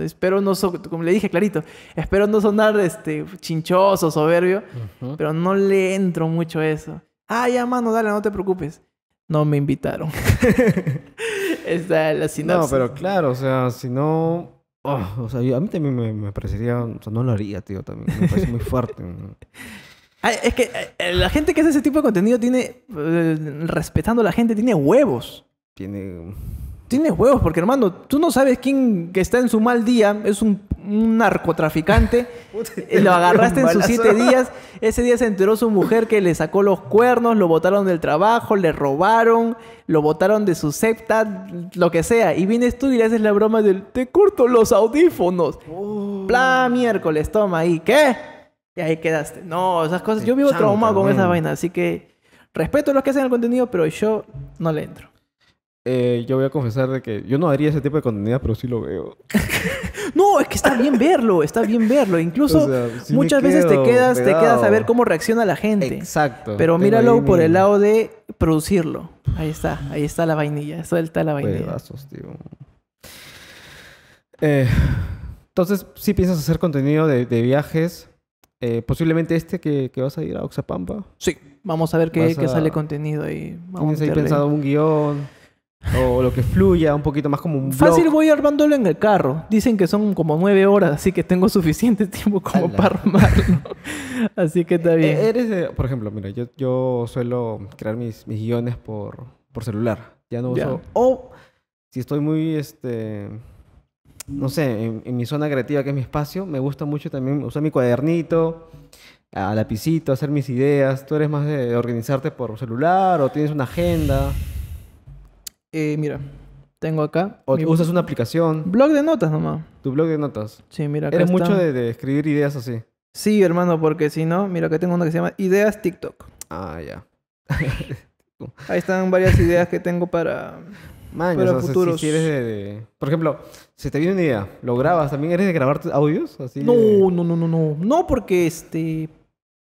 espero no, como le dije clarito, espero no sonar este, chinchoso, soberbio, pero no le entro mucho eso. Ah, ya mano, dale, no te preocupes. No me invitaron. (laughs) No, pero claro, o sea, si no... Oh, o sea, a mí también me, me, parecería... O sea, no lo haría, tío, también. Me parece muy fuerte. (laughs) es que eh, eh, la gente que hace ese tipo de contenido tiene... Eh, respetando a la gente, tiene huevos. Tiene tienes huevos, porque hermano, tú no sabes quién que está en su mal día, es un, narcotraficante, (laughs) lo agarraste en (laughs) sus siete días, ese día se enteró su mujer que le sacó los cuernos, lo botaron del trabajo, le robaron, lo botaron de su secta, lo que sea, y vienes tú y le haces la broma del, te corto los audífonos, oh. miércoles, toma ahí, ¿qué? Y ahí quedaste. No, esas cosas, yo vivo traumado con esa vaina, así que respeto a los que hacen el contenido, pero yo no le entro. Eh, yo voy a confesar de que yo no haría ese tipo de contenido, pero sí lo veo. (laughs) no, es que está bien verlo, está bien verlo. Incluso muchas veces te quedas, te quedas a ver cómo reacciona la gente. Exacto. Pero míralo por el lado de producirlo. Ahí está, ahí está la vainilla, suelta la vainilla. Eh, entonces, si piensas hacer contenido de, viajes, eh, posiblemente este que, vas a ir a Oxapampa. Sí, vamos a ver qué, sale contenido ahí. Vamos ¿Tienes ahí pensado un guión? o lo que fluya, un poquito más como un blog. Fácil voy armándolo en el carro. Dicen que son como nueve horas, así que tengo suficiente (laughs) tiempo como para armarlo. (laughs) así que está bien. Eh, eres por ejemplo, mira, yo, suelo crear mis, mis guiones por, celular. Ya no uso... O si estoy muy, este... No sé, en, mi zona creativa, que es mi espacio, me gusta mucho también usar mi cuadernito, a ah, lapicito, hacer mis ideas. ¿Tú eres más de organizarte por celular o tienes una agenda? Eh, mira, tengo acá. O usas una aplicación. Blog de notas nomás. Tu blog de notas. Sí, mira. Eres mucho de, escribir ideas así. Sí, hermano, porque si no, mira, acá tengo una que se llama Ideas TikTok. Ah, ya. (laughs) Ahí están varias ideas que tengo para. Man, para Si quieres de, Por ejemplo, si te viene una idea, ¿lo grabas? ¿También eres de grabar audios? Así no, no, no, no, no. No, porque este.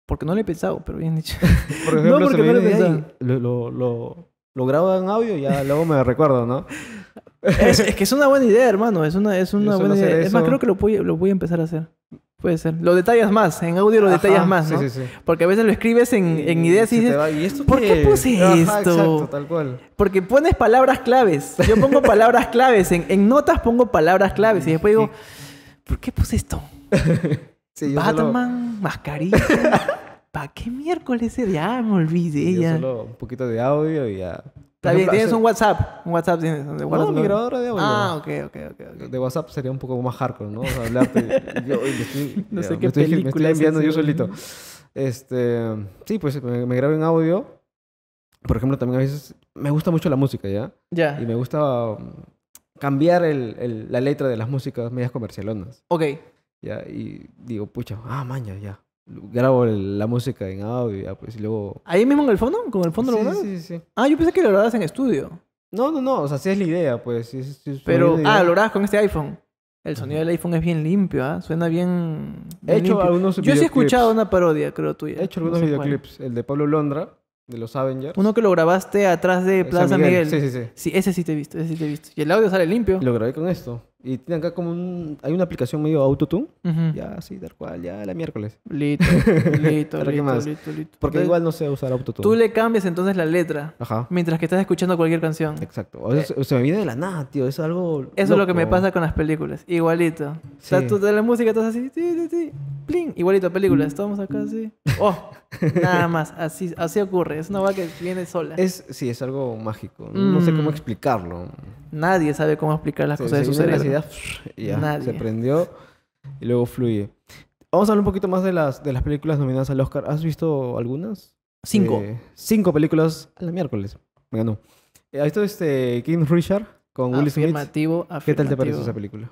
Porque no lo he pensado, pero bien dicho. (laughs) no, porque no lo he pensado. lo, lo, lo grabo en audio y ya (laughs) luego me recuerdo, ¿no? (laughs) es, que es una buena idea, hermano. Es una, es una buena idea. Es más, creo que lo voy, a empezar a hacer. Puede ser. Lo detallas más. En audio lo detalles detallas más, ¿no? Sí, sí, sí. Porque a veces lo escribes en, ideas y dices, ¿por qué, puse esto? tal cual. Porque pones palabras claves. Yo pongo (laughs) palabras claves. En, notas pongo palabras claves. Y después digo, ¿por qué puse esto? Batman, mascarilla. ¿para qué miércoles era? Ya me olvidé. Yo ya. solo un poquito de audio y ya. Está tienes un WhatsApp. Un WhatsApp tienes. De No, mi grabadora de audio. Ah, ok, ok, ok. De WhatsApp sería un poco más hardcore, ¿no? O hablarte. (laughs) yo, estoy, no sé qué me estoy, película me estoy enviando yo solito. Este, sí, pues me, grabo en audio. Por ejemplo, también a veces me gusta mucho la música, ¿ya? Ya. Y me gusta mm, cambiar la letra de las músicas medias comercialonas. Ok. Ya, y digo, pucha, ah, maña, ya grabo la música en audio, pues, luego... ¿Ahí mismo en el fondo? ¿Con el fondo lo Sí, sí, sí. Ah, yo pensé que lo grabas en estudio. No, no, no, o sea, sí es la idea, pues. Pero, ah, lo grabas con este iPhone. El sonido del iPhone es bien limpio, ¿ah? Suena bien. hecho algunos Yo sí he escuchado una parodia, creo tuya. He hecho algunos videoclips. El de Pablo Londra, de los Avengers. Uno que lo grabaste atrás de Plaza Miguel. Sí, sí, sí. Sí, ese sí te he ese sí te he visto. Y el audio sale limpio. Lo grabé con esto. Y tiene acá como un... Hay una aplicación medio autotune. Ya, sí, tal cual. Ya, la miércoles. Lito, lito, lito, lito, Porque igual no sé usar autotune. Tú le cambias entonces la letra. Mientras que estás escuchando cualquier canción. Exacto. O sea, eh, Se me viene de la nada, tío. Es algo... Eso es lo que me pasa con las películas. Igualito. tú de la música estás así... sí, sí, plin. Igualito, películas. Mm. Estamos acá así. ¡Oh! nada más. Así, así ocurre. Es una va que viene sola. Es, sí, es algo mágico. No sé mm. cómo explicarlo. Nadie sabe cómo explicar las cosas de su y ya se prendió y luego fluye. Vamos a hablar un poquito más de las, de las películas nominadas al Oscar. ¿Has visto algunas? Cinco. Eh, cinco películas el miércoles. Me ganó. Eh, ¿Has visto este King Richard con Will Smith? Afirmativo, ¿Qué tal te parece esa película?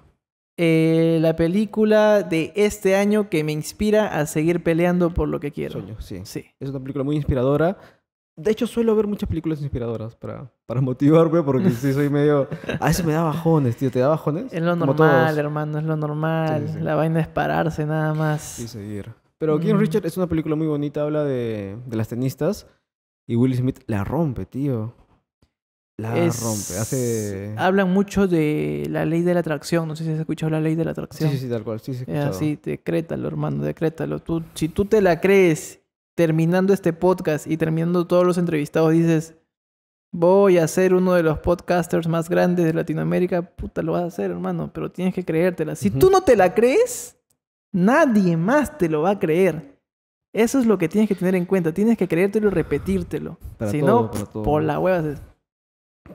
Eh, la película de este año que me inspira a seguir peleando por lo que quiero. sí. sí. Es una película muy inspiradora de hecho, suelo ver muchas películas inspiradoras para, para motivarme, porque sí soy medio. A veces me da bajones, tío. ¿Te da bajones? Es lo normal, hermano, es lo normal. La vaina es pararse nada más. Y seguir. Pero King mm. Richard es una película muy bonita, habla de, las tenistas. Y Will Smith la rompe, tío. La rompe. Hace. Hablan mucho de la ley de la atracción. No sé si has escuchado la ley de la atracción. Sí, sí, tal cual. Sí, sí, Así, decrétalo, hermano, decrétalo. Tú, si tú te la crees terminando este podcast y terminando todos los entrevistados dices, voy a ser uno de los podcasters más grandes de Latinoamérica, puta, lo vas a hacer, hermano, pero tienes que creértela. Si tú no te la crees, nadie más te lo va a creer. Eso es lo que tienes que tener en cuenta. Tienes que creértelo y repetírtelo. si no, por la hueva.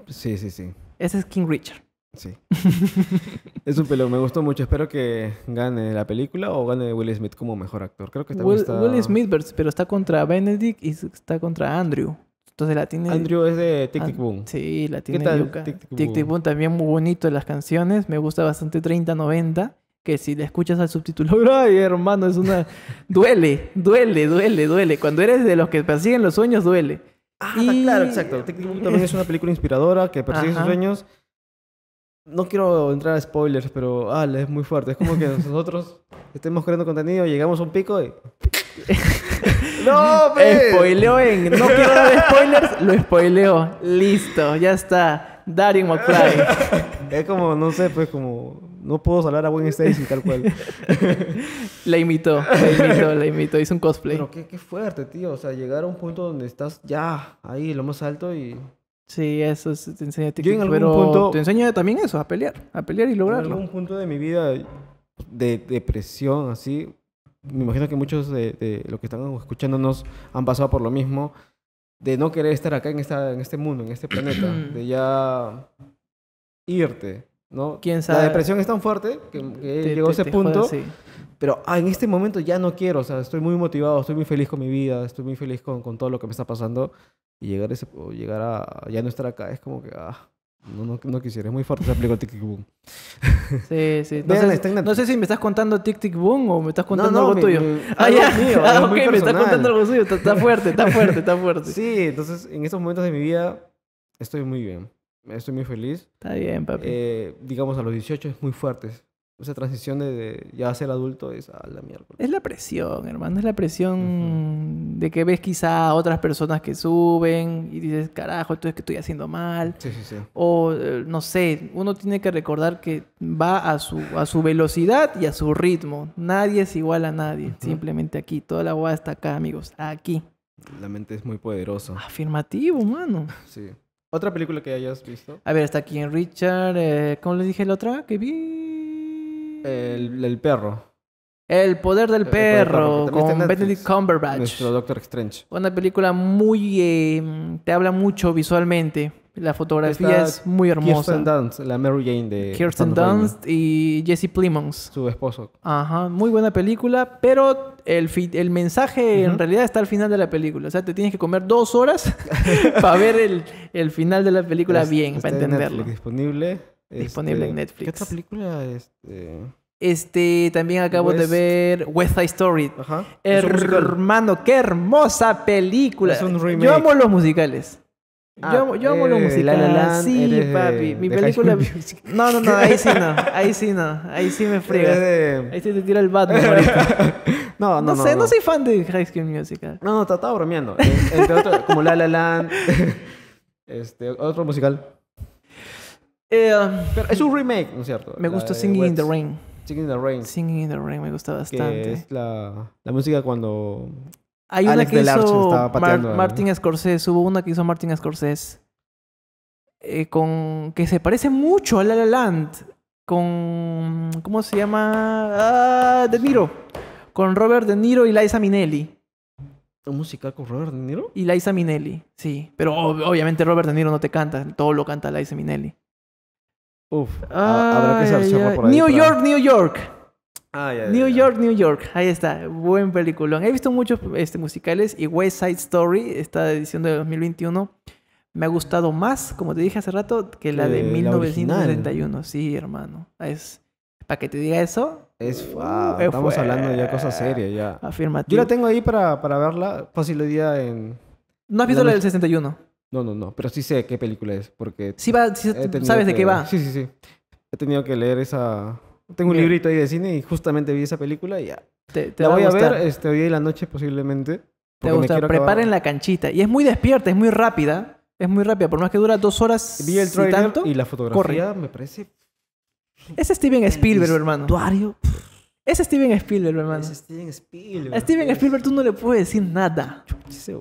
Sí, sí, sí. Ese es King Richard. Sí. (laughs) Es un pelo, me gustó mucho. Espero que gane la película o gane Will Smith como mejor actor. Creo que está Will Smith, pero está contra Benedict y está contra Andrew. Entonces la tiene... Andrew es de Tic Tic Boom. Sí, la tiene ¿Qué Tic Boom. Tic Tic Boom también muy bonito en las canciones. Me gusta bastante 30-90 que si le escuchas al subtítulo, (laughs) ay hermano, es una... duele, duele, duele, duele. Cuando eres de los que persiguen los sueños, duele. Ah, claro, exacto. Tic Tic Boom también es una película inspiradora que persigue sus sueños no quiero entrar a spoilers, pero ah, es muy fuerte. Es como que nosotros (laughs) estemos creando contenido, llegamos a un pico y. (laughs) ¡No, pero en. No (laughs) quiero dar spoilers, lo spoileo. Listo, ya está. Darry McFly. es como, no sé, pues como. No puedo hablar a buen Stacy tal cual. la imitó, la imitó, la imitó. Hizo un cosplay. Pero qué, qué fuerte, tío. O sea, llegar a un punto donde estás ya ahí, lo más alto y Sí, eso te enseña Yo en algún pero punto, te enseña también eso, a pelear, a pelear y lograrlo. En algún punto de mi vida de depresión, así, me imagino que muchos de, de los que están escuchándonos han pasado por lo mismo, de no querer estar acá en, esta, en este mundo, en este (clears throat) planeta, de ya irte, ¿no? ¿Quién sabe? La depresión es tan fuerte que, llegó a ese punto. sí pero ah, en este momento ya no quiero, o sea, estoy muy motivado, estoy muy feliz con mi vida, estoy muy feliz con, con todo lo que me está pasando y llegar a, ese, o llegar a ya no estar acá es como que, ah, no, no, quisiera, es muy fuerte, se aplica el tic-tic boom. Sí, sí. No, sé, si me estás contando tic-tic boom o me estás contando algo tuyo. ah, ya. Mío, ah, ok, me estás contando algo suyo, está, fuerte, está fuerte, está fuerte. (laughs) sí, entonces en estos momentos de mi vida estoy muy bien, estoy muy feliz. Está bien, papi. Eh, digamos, a los 18 es muy fuerte, esa transición de, ya ser adulto es a la mierda. Es la presión, hermano, es la presión de que ves quizá otras personas que suben y dices, carajo, esto es que estoy haciendo mal. Sí, sí, sí. O eh, no sé, uno tiene que recordar que va a su, a su velocidad y a su ritmo. Nadie es igual a nadie, simplemente aquí. Toda la guada está acá, amigos, aquí. La mente es muy poderosa. Afirmativo, mano. Sí. ¿Otra película que hayas visto? A ver, está aquí en Richard. Eh, ¿Cómo les dije la otra que vi? Mm. el, perro. El poder del perro, con Benedict Cumberbatch. Doctor Strange. Una película muy... Em, te habla mucho visualmente. La fotografía es muy hermosa. Kirsten Dunst, la Mary Jane de... Kirsten Dunst y Jesse Plemons. Su esposo. Ajá, muy buena película, pero el, mensaje en realidad está al final de la película. O sea, te tienes que comer dos horas (laughs) para ver el, final de la película bien, para entenderlo. disponible. Disponible en este, Netflix. ¿Qué otra película? Este... Este, también acabo de ver West Side Story. Ajá. Hermano, qué hermosa película. Es un remake. Yo amo los musicales. Ah, yo, amo los eh, musicales. sí, papi. Mi película. No, no, no, ahí sí no. (laughs) Ahí sí no. Ahí sí me frega Ahí sí te tira el Batman. (laughs) no, no, no. No sé, no, soy fan de High School Musical. No, no, te estaba bromeando. Entre eh, como La La Land. (laughs) Este, otro musical. Eh, es un remake, ¿no es cierto? Me gusta Singing in the Rain. Singing in the Rain. Singing in the Rain me gusta bastante. Que es la, música cuando hay una que hizo Martin Scorsese, hubo una que hizo Martin Scorsese eh, con que se parece mucho a La La Land con ¿cómo se llama? Ah, de Niro. Con Robert De Niro y Liza Minnelli. ¿Un musical con Robert De Niro? Y Liza Minnelli, sí. Pero obviamente Robert De Niro no te canta, todo lo canta Liza Minnelli. Uf, habrá que por New York, New York. Ah, New York, New York. Ahí está. Buen peliculón. He visto muchos este, musicales y West Side Story, esta edición de 2021, me ha gustado más, como te dije hace rato, que la de 1991 1931. sí, hermano. Es, para que te diga eso. Es, uh, estamos hablando de cosas serias ya. Afirmativo. Yo la tengo ahí para, para verla. Fácil día en... ¿No ha visto la, la del 61? No, no, no, pero sí sé qué película es, porque... Sí, va, sabes de qué va. Sí, sí, sí. He tenido que leer esa... Tengo un librito ahí de cine y justamente vi esa película y ya. Te, la voy a, ver este, hoy en la noche posiblemente. Te gusta, preparen la canchita. Y es muy despierta, es muy rápida. Es muy rápida, por más que dura dos horas vi el trailer tanto. Y la fotografía me parece... Es Steven Spielberg, hermano. Duario. Es Steven Spielberg, hermano. Es Steven Spielberg. A Steven Spielberg tú no le puedes decir nada.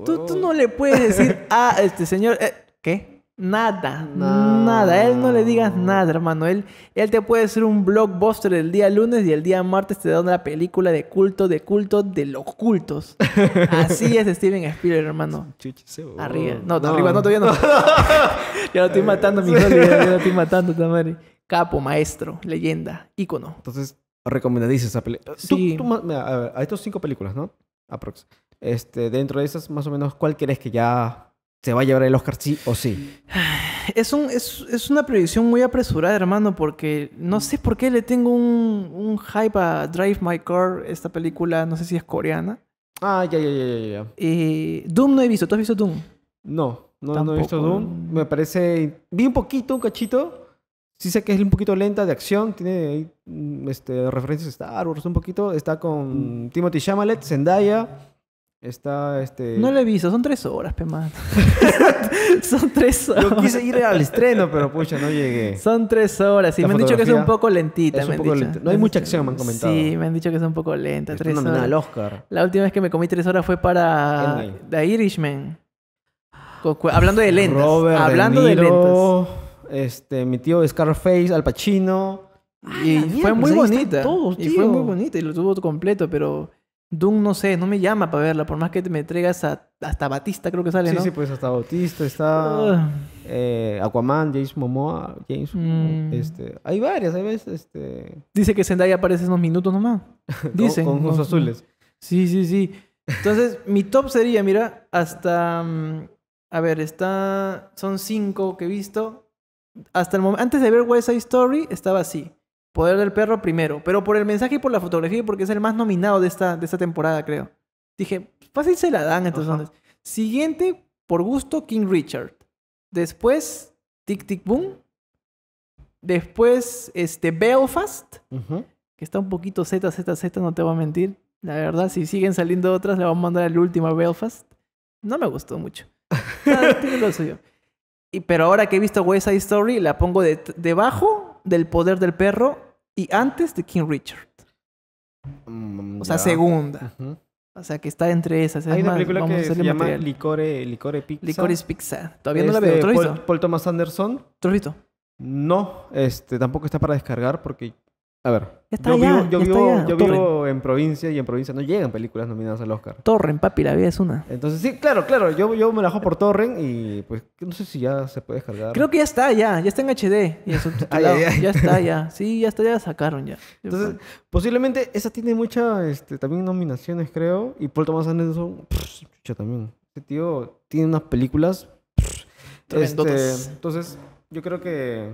Tú, tú no le puedes decir (laughs) a este señor... Eh, ¿Qué? Nada, nada. Él no le digas nada, hermano. Él, te puede hacer un blockbuster el día lunes y el día martes te da una película de culto, de culto, de los cultos. (laughs) Así es Steven Spielberg, hermano. Arriba. No, arriba, no, todavía no. (laughs) ya lo estoy matando, mi hijo. Ya lo estoy matando, tamari. Capo, maestro, leyenda, ícono. Entonces, Recomendadís esa película. Tú, a ver, estos cinco películas, ¿no? Aprox. Este, dentro de esas, más o menos, ¿cuál crees que ya se va a llevar el Oscar sí o sí? (sighs) Es, un, es, es una predicción muy apresurada, hermano, porque no sé por qué le tengo un, un hype a Drive My Car, esta película, no sé si es coreana. Ah, ya, ya, ya, ya. Eh, Doom no he visto. ¿Tú has visto Doom? No, no he visto Doom. Me parece... Vi un poquito, un cachito. Sí sé que es un poquito lenta de acción, tiene mm, este, referencias a Star Wars un poquito. Está con mm. Timothy Shamalet, Zendaya. Está este. No lo he visto, son tres horas, Pemán. (laughs) son tres horas. Yo quise ir al estreno, pero pucha, no llegué. Son tres horas. Y me han dicho que es un poco lentita. No hay mucha acción, me han comentado. Sí, me han dicho que es un poco lenta. tres horas. al Oscar. La última vez que me comí tres horas fue para The Irishman. Hablando de lentas. hablando de, de este, mi tío Scarface, Al Pacino. Y fue muy bonita. y fue muy bonita y lo tuvo completo, pero Doom no sé, no me llama para verla, por más que me entregas a, hasta Batista, creo que sale. Sí, ¿no? sí, pues hasta Bautista, está eh, Aquaman, James Momoa, James. Mm. Este, hay varias, hay veces. Este... Dice que Zendaya aparece en unos minutos nomás. (laughs) Dice. con ojos azules. Sí, sí, sí. Entonces, mi top sería, mira, hasta. Mm, a ver, está. Son cinco que he visto hasta el momento, antes de ver West Side Story, estaba así. Poder del perro primero, pero por el mensaje y por la fotografía porque es el más nominado de esta, de esta temporada, creo. Dije, fácil se la dan entonces. Siguiente, por gusto, King Richard. Después, Tic Tic Boom. Después, este, Belfast. Que está un poquito Z, Z, Z, no te voy a mentir. La verdad, si siguen saliendo otras, le vamos a mandar el último a Belfast. No me gustó mucho. (laughs) lo pero ahora que he visto West Side Story, la pongo debajo del poder del perro y antes de King Richard. Mm, o sea, segunda. O sea, que está entre esas. Hay una película que se llama Licore, Licore Pizza. Licores Pizza. Todavía no la veo. Este, Por Paul, Thomas Anderson. Trofito. No, este, tampoco está para descargar porque a ver. yo, vivo, en provincia y en provincia no llegan películas nominadas al Oscar. Torren, papi, la vida es una. Entonces, sí, claro, claro. Yo, me la por Torren y pues no sé si ya se puede descargar. Creo que ya está, ya. Ya está en HD. Y (laughs) ah, Ya está, ya. Sí, ya está, ya la sacaron ya. Entonces, posiblemente esa tiene muchas este, también nominaciones, creo. Y Paul Thomas Anderson, pff, también. Este tío tiene unas películas. Pff, este, entonces, yo creo que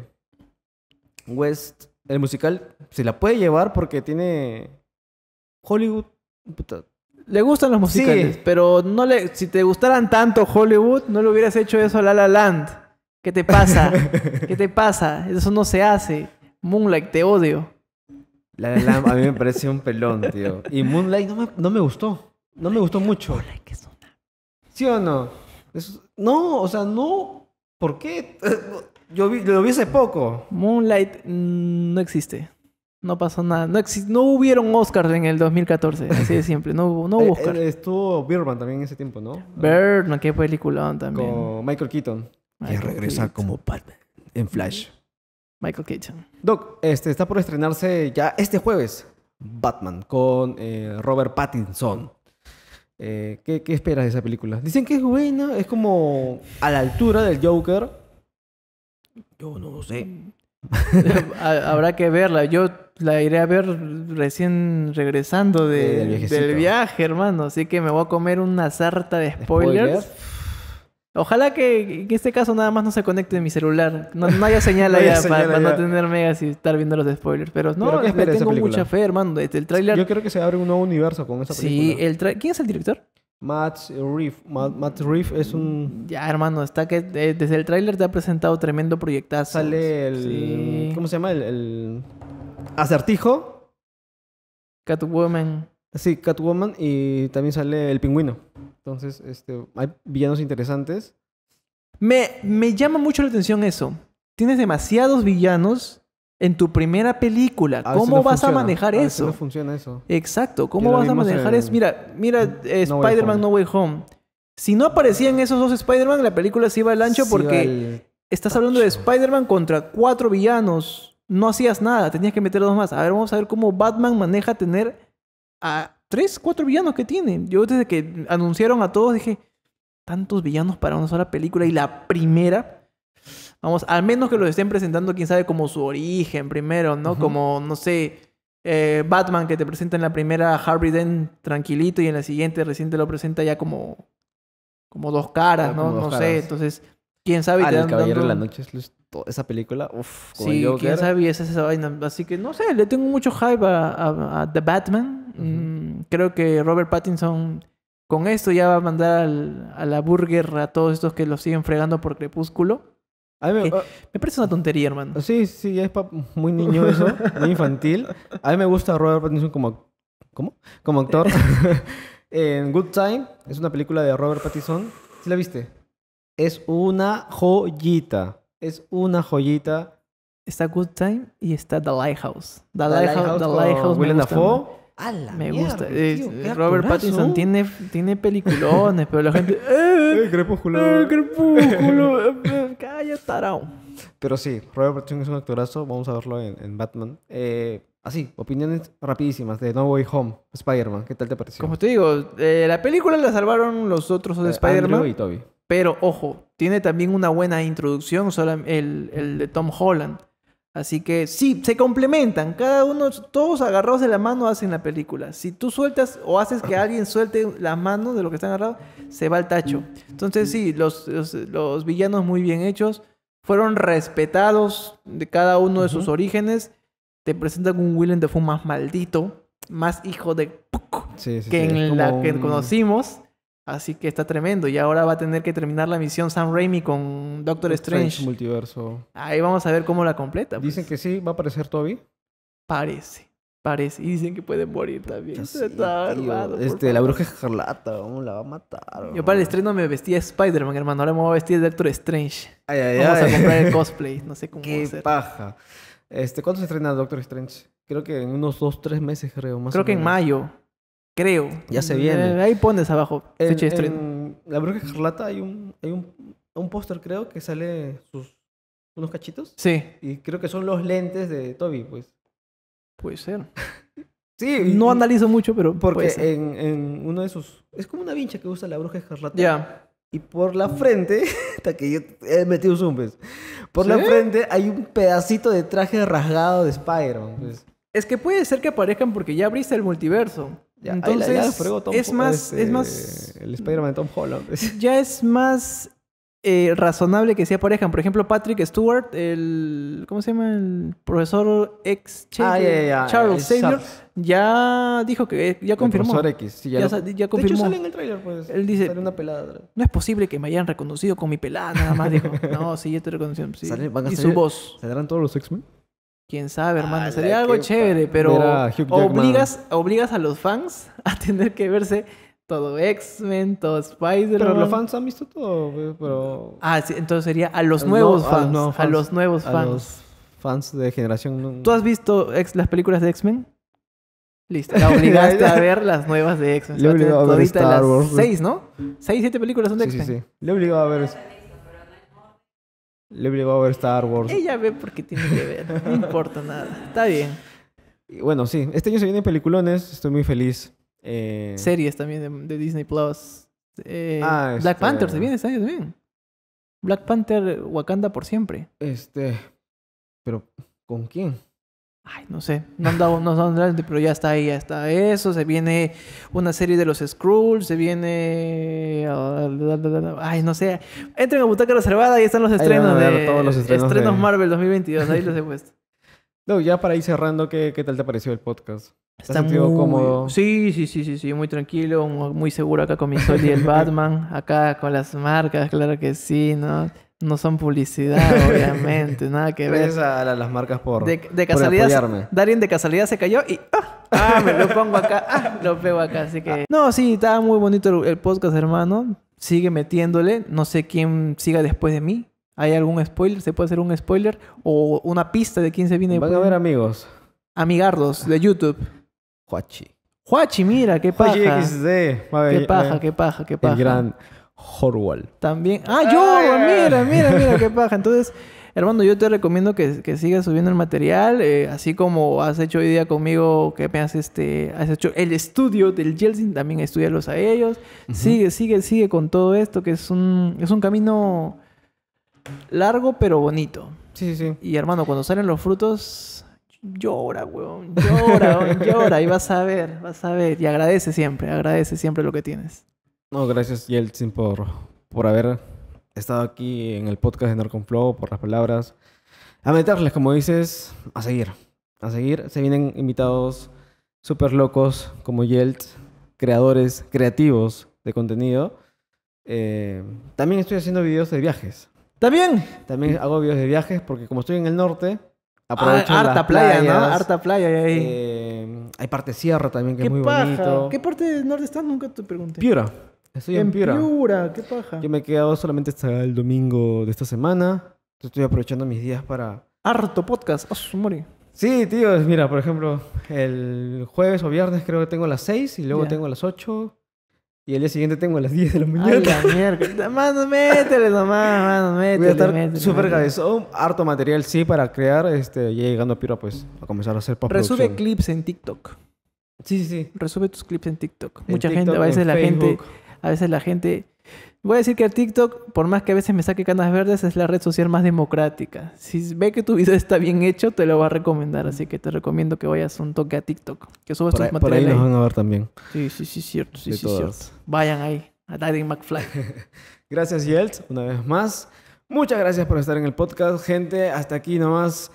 West el musical se la puede llevar porque tiene Hollywood. Le gustan los musicales, pero no le, si te gustaran tanto Hollywood, no le hubieras hecho eso a La La Land. ¿Qué te pasa? (laughs) ¿Qué te pasa? Eso no se hace. Moonlight, te odio. La La Land a mí me parece un pelón, tío. Y Moonlight no me, no me gustó. No me gustó mucho. ¿Sí o no? no, o sea, no. ¿Por qué? Yo lo vi hace poco. Moonlight mm, no existe. No pasó nada. No, hubo no hubieron Oscars en el 2014. Así de (laughs) simple. No hubo, no eh, eh, Oscar. Estuvo Birdman también en ese tiempo, ¿no? Birdman, qué peliculón también. Con Michael Keaton. regresa como Batman en Flash. Michael Keaton. Doc, este, está por estrenarse ya este jueves Batman con eh, Robert Pattinson. ¿qué, ¿Qué esperas de esa película? Dicen que es buena, es como a la altura del Joker yo no lo sé. (laughs) Habrá que verla. Yo la iré a ver recién regresando del, viaje, hermano. Así que me voy a comer una sarta de spoilers. Ojalá que en este caso nada más no se conecte mi celular. No, haya señal (laughs) allá para, no tener megas y estar viendo los spoilers. Pero no, tengo mucha fe, hermano. Este, el tráiler... Yo creo que se abre un nuevo universo con esa película. Sí, el ¿quién es el director? Matt Reef. Matt, es un... Ya, hermano, está que eh, desde el tráiler te ha presentado tremendo proyectazo. Sale el... ¿Cómo se llama? El, el... Acertijo. Catwoman. Sí, Catwoman y también sale el pingüino. Entonces, este, hay villanos interesantes. Me, me llama mucho la atención eso. Tienes demasiados villanos en tu primera película. ¿Cómo vas a manejar eso? No funciona eso. Exacto, ¿cómo vas a manejar eso? Mira, mira eh, Spider-Man No Way Home. Si no aparecían esos dos Spider-Man, la película se iba al ancho porque estás hablando de Spider-Man contra cuatro villanos. No hacías nada, tenías que meter dos más. A ver, vamos a ver cómo Batman maneja tener a tres, cuatro villanos que tiene. Yo desde que anunciaron a todos dije, tantos villanos para una sola película y la primera Vamos, al menos que lo estén presentando, quién sabe, como su origen primero, ¿no? Como, no sé, eh, Batman que te presenta en la primera Harvey Dent tranquilito y en la siguiente reciente lo presenta ya como, como dos caras, ¿no? no sé, entonces, quién sabe. Ah, el Caballero de la Noche esa película, uff, Sí, quién sabe, es esa vaina. Así que, no sé, le tengo mucho hype a, The Batman. Mm, creo que Robert Pattinson con esto ya va a mandar a la burger a todos estos que lo siguen fregando por Crepúsculo. A mí me, parece una tontería, hermano. Sí, sí, es muy niño eso, muy infantil. A mí me gusta Robert Pattinson como, ¿cómo? como actor. (laughs) en Good Time, es una película de Robert Pattinson. ¿Sí la viste? Es una joyita. Es una joyita. Está Good Time y está The Lighthouse. The, Lighthouse, The Lighthouse. William Dafoe. me gusta. Robert Pattinson tiene, tiene peliculones, pero la gente. (laughs) ¡Eh! eh crepúsculo! Eh, crepúsculo! Calla, Pero sí, Robert Pattinson es un actorazo. Vamos a verlo en, Batman. Eh, así, opiniones rapidísimas de No Way Home, Spider-Man. ¿Qué tal te pareció? Como te digo, eh, la película la salvaron los otros de eh, Spider-Man. Pero ojo, tiene también una buena introducción, el, el de Tom Holland. Así que sí, se complementan. Cada uno, todos agarrados de la mano hacen la película. Si tú sueltas o haces que alguien suelte la mano de lo que está agarrado, se va al tacho. Entonces sí, los, los, villanos muy bien hechos fueron respetados de cada uno de sus orígenes. Te presentan un Willem Dafoe más maldito, más hijo de... que en la que conocimos. Así que está tremendo. Y ahora va a tener que terminar la misión Sam Raimi con Doctor Strange. Strange multiverso. Ahí vamos a ver cómo la completa. Pues. Dicen que sí, va a aparecer Toby. Parece. Parece. Y dicen que puede morir también. Se está armado, este, la bruja es escarlata, vamos, la va a matar. Yo para el estreno me vestía Spider-Man, hermano. Ahora me voy a vestir de Doctor Strange. vamos a comprar el (laughs) cosplay. No sé cómo Qué paja. Este, ¿Cuándo se estrena Doctor Strange? Creo que en unos dos, tres meses, creo. Más o menos. que en mayo. Creo. Ya se viene. Eh, ahí pones abajo. la bruja escarlata hay un, hay un, póster, creo, que sale sus unos cachitos. Sí. Y creo que son los lentes de Toby, pues. Puede ser. (laughs) sí. No analizo mucho, pero. Porque en, uno de sus. Es como una vincha que usa la bruja escarlata. Ya. Y por la frente, (laughs) hasta que yo he metido zumbes. Por la frente hay un pedacito de traje rasgado de spider pues. Es que puede ser que aparezcan porque ya abriste el multiverso. Entonces, es más, este, es más... El Spider-Man de Tom Holland. (laughs) Ya es más eh, razonable que sea pareja. Por ejemplo, Patrick Stewart, el. ¿Cómo se llama? El profesor X, ah, Charles Xavier, ya dijo que ya confirmó. El profesor X, sí, ya, confirmó. De hecho, sale en el trailer, pues. Él dice: una pelada. No es posible que me hayan reconocido con mi pelada, nada más. dijo: (laughs) No, sí, yo te reconocí. Sí. y su voz. ¿Saldrán todos los X-Men? Quién sabe, hermano. Ah, sería algo chévere, pero obligas, obligas a los fans (laughs) a tener que verse todo X-Men, todo spider Pero los fans han visto todo, pero... Ah, sí, entonces sería a los, nuevos, fans, a los nuevos fans, A los fans. de generación... ¿Tú has visto las películas de X-Men? Listo, la (laughs) obligaste a ver las nuevas de X-Men. Le Seis, ¿no? Seis, siete películas son de X-Men. Sí, sí, sí. Le obligaba a ver... Le obligó a ver Star Wars. Ella ve porque tiene que ver. No importa nada. Está bien. bueno, sí. Este año se vienen peliculones. Estoy muy feliz. Eh. Series también de, Disney Plus. Eh, ah, Black este Panther se viene este año también. Black Panther Wakanda por siempre. Este. Pero, ¿con quién? Ay, no sé, no han no, no, pero ya está ahí, ya está eso. Se viene una serie de los Scrolls, se viene. Ah, ay, no sé. Entren a Butaca Reservada y están los estrenos de. Todos los estrenos, estrenos Marvel 2022, ahí los he puesto. (laughs) No, ya para ir cerrando, ¿qué, tal te pareció el podcast? ¿Te Está muy, cómodo? Sí, sí, sí, sí, sí, muy tranquilo, muy seguro acá con mi sol y el (laughs) Batman, acá con las marcas, claro que sí, ¿no? No son publicidad, (laughs) obviamente, nada que ver. Gracias a, las marcas por, de, de de casualidad se cayó y ¡ah! ah me lo pongo acá, ah, lo pego acá, así que... Ah. No, sí, estaba muy bonito el, podcast, hermano. Sigue metiéndole, no sé quién siga después de mí. ¿Hay algún spoiler? ¿Se puede hacer un spoiler? ¿O una pista de quién se viene? Van a ver amigos. Amigardos de YouTube. Juachi. Juachi, mira, qué paja. Juachi XD. Eh. Qué paja, qué paja, qué paja. gran... Horwall. También. ¡Ah, yo! Ah. Mira, mira, mira qué paja. Entonces, hermano, yo te recomiendo que, sigas subiendo el material, eh, así como has hecho hoy día conmigo, que me has, este, has hecho el estudio del Jelsin, también estudiarlos a ellos. Sigue, sigue, sigue con todo esto, que es un, es un camino largo pero bonito. Sí, sí, sí. Y hermano, cuando salen los frutos, llora, weón, llora, weón, llora, y vas a ver, vas a ver, y agradece siempre, agradece siempre lo que tienes. No, gracias Yeltsin por, por haber estado aquí en el podcast de flow por las palabras. A meterles, como dices, a seguir. A seguir. Se vienen invitados súper locos como Yelts, creadores creativos de contenido. Eh, también estoy haciendo videos de viajes. ¿También? También hago videos de viajes porque como estoy en el norte, ah, aprovecho harta playa, ¿no? Harta playa ahí. Eh, hay parte sierra también que es muy bonito. ¿Qué parte del norte estás? Nunca te pregunté. Piura. Estoy en, en Piura. qué paja. Yo me he quedado solamente hasta el domingo de esta semana. Estoy aprovechando mis días para... Harto podcast. Oh, mori! Sí, tío. Mira, por ejemplo, el jueves o viernes creo que tengo a las 6 y luego tengo a las 8. Y el día siguiente tengo a las 10 de la mañana. Ay, la mierda. mano, (laughs) métele nomás, mano, métele. Voy súper cabezón. Harto material, sí, para crear. Este, ya llegando a Piura, pues, a comenzar a hacer podcast. Resume clips en TikTok. Sí, sí, sí. Resube tus clips en TikTok. Mucha gente gente, a veces la gente a veces la gente... Voy a decir que el TikTok, por más que a veces me saque canas verdes, es la red social más democrática. Si ve que tu (laughs) video está bien hecho, te lo va a recomendar. Así que te recomiendo que vayas un toque a TikTok. Que subas tus materiales. Por ahí nos van a ver también. Sí, sí, sí, cierto. Sí, sí, cierto. Vayan ahí, a Daddy McFly. (laughs) gracias, Yelts. una vez más. Muchas gracias por estar en el podcast, gente. Hasta aquí nomás.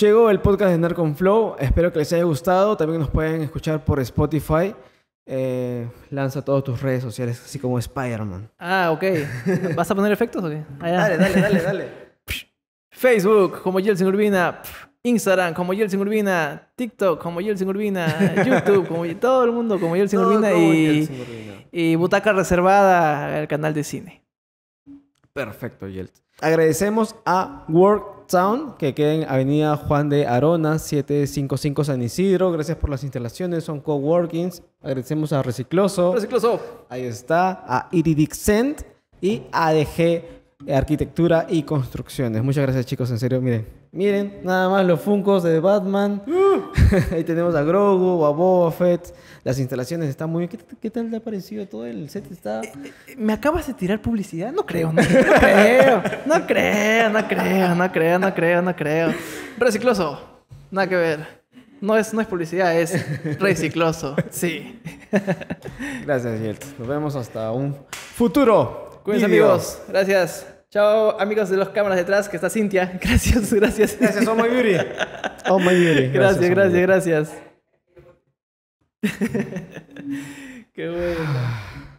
Llegó el podcast de Narcon Flow. Espero que les haya gustado. También nos pueden escuchar por Spotify. Eh, lanza todas tus redes sociales, así como Spider-Man. Ah, ok. (laughs) ¿Vas a poner efectos o qué? Ah, dale, dale, dale, dale. (laughs) Facebook, como Yeltsin Urbina. Instagram, como Yeltsin Urbina. TikTok, como Yeltsin Urbina. (laughs) YouTube, como todo el mundo, como Yeltsin Urbina. y, y Butaca Reservada, el canal de cine. Perfecto, Yeltsin. Agradecemos a Worktown, que queda en Avenida Juan de Arona, 755 San Isidro. Gracias por las instalaciones, son coworkings. Agradecemos a Recicloso. Recicloso. Ahí está. A Iridixent y ADG Arquitectura y Construcciones. Muchas gracias, chicos. En serio, miren. Miren, nada más los Funcos de Batman. (laughs) Ahí tenemos a Grogu, a Boba Fett. Las instalaciones están muy bien. ¿Qué, tal te ha parecido todo el set? Está... Eh, eh, ¿Me acabas de tirar publicidad? No creo, (laughs) no, creo. No creo, no creo, no creo, no creo, no creo. Recicloso. Nada que ver. No es, no es publicidad, es recicloso. Sí. Gracias, Nos vemos hasta un futuro. Cuídense, amigos. Gracias. Chao, amigos de las cámaras detrás, que está Cintia. (laughs) Gracias, gracias. Gracias, Oh Oh (laughs) gracias, gracias. Oh gracias. (laughs) Qué bueno.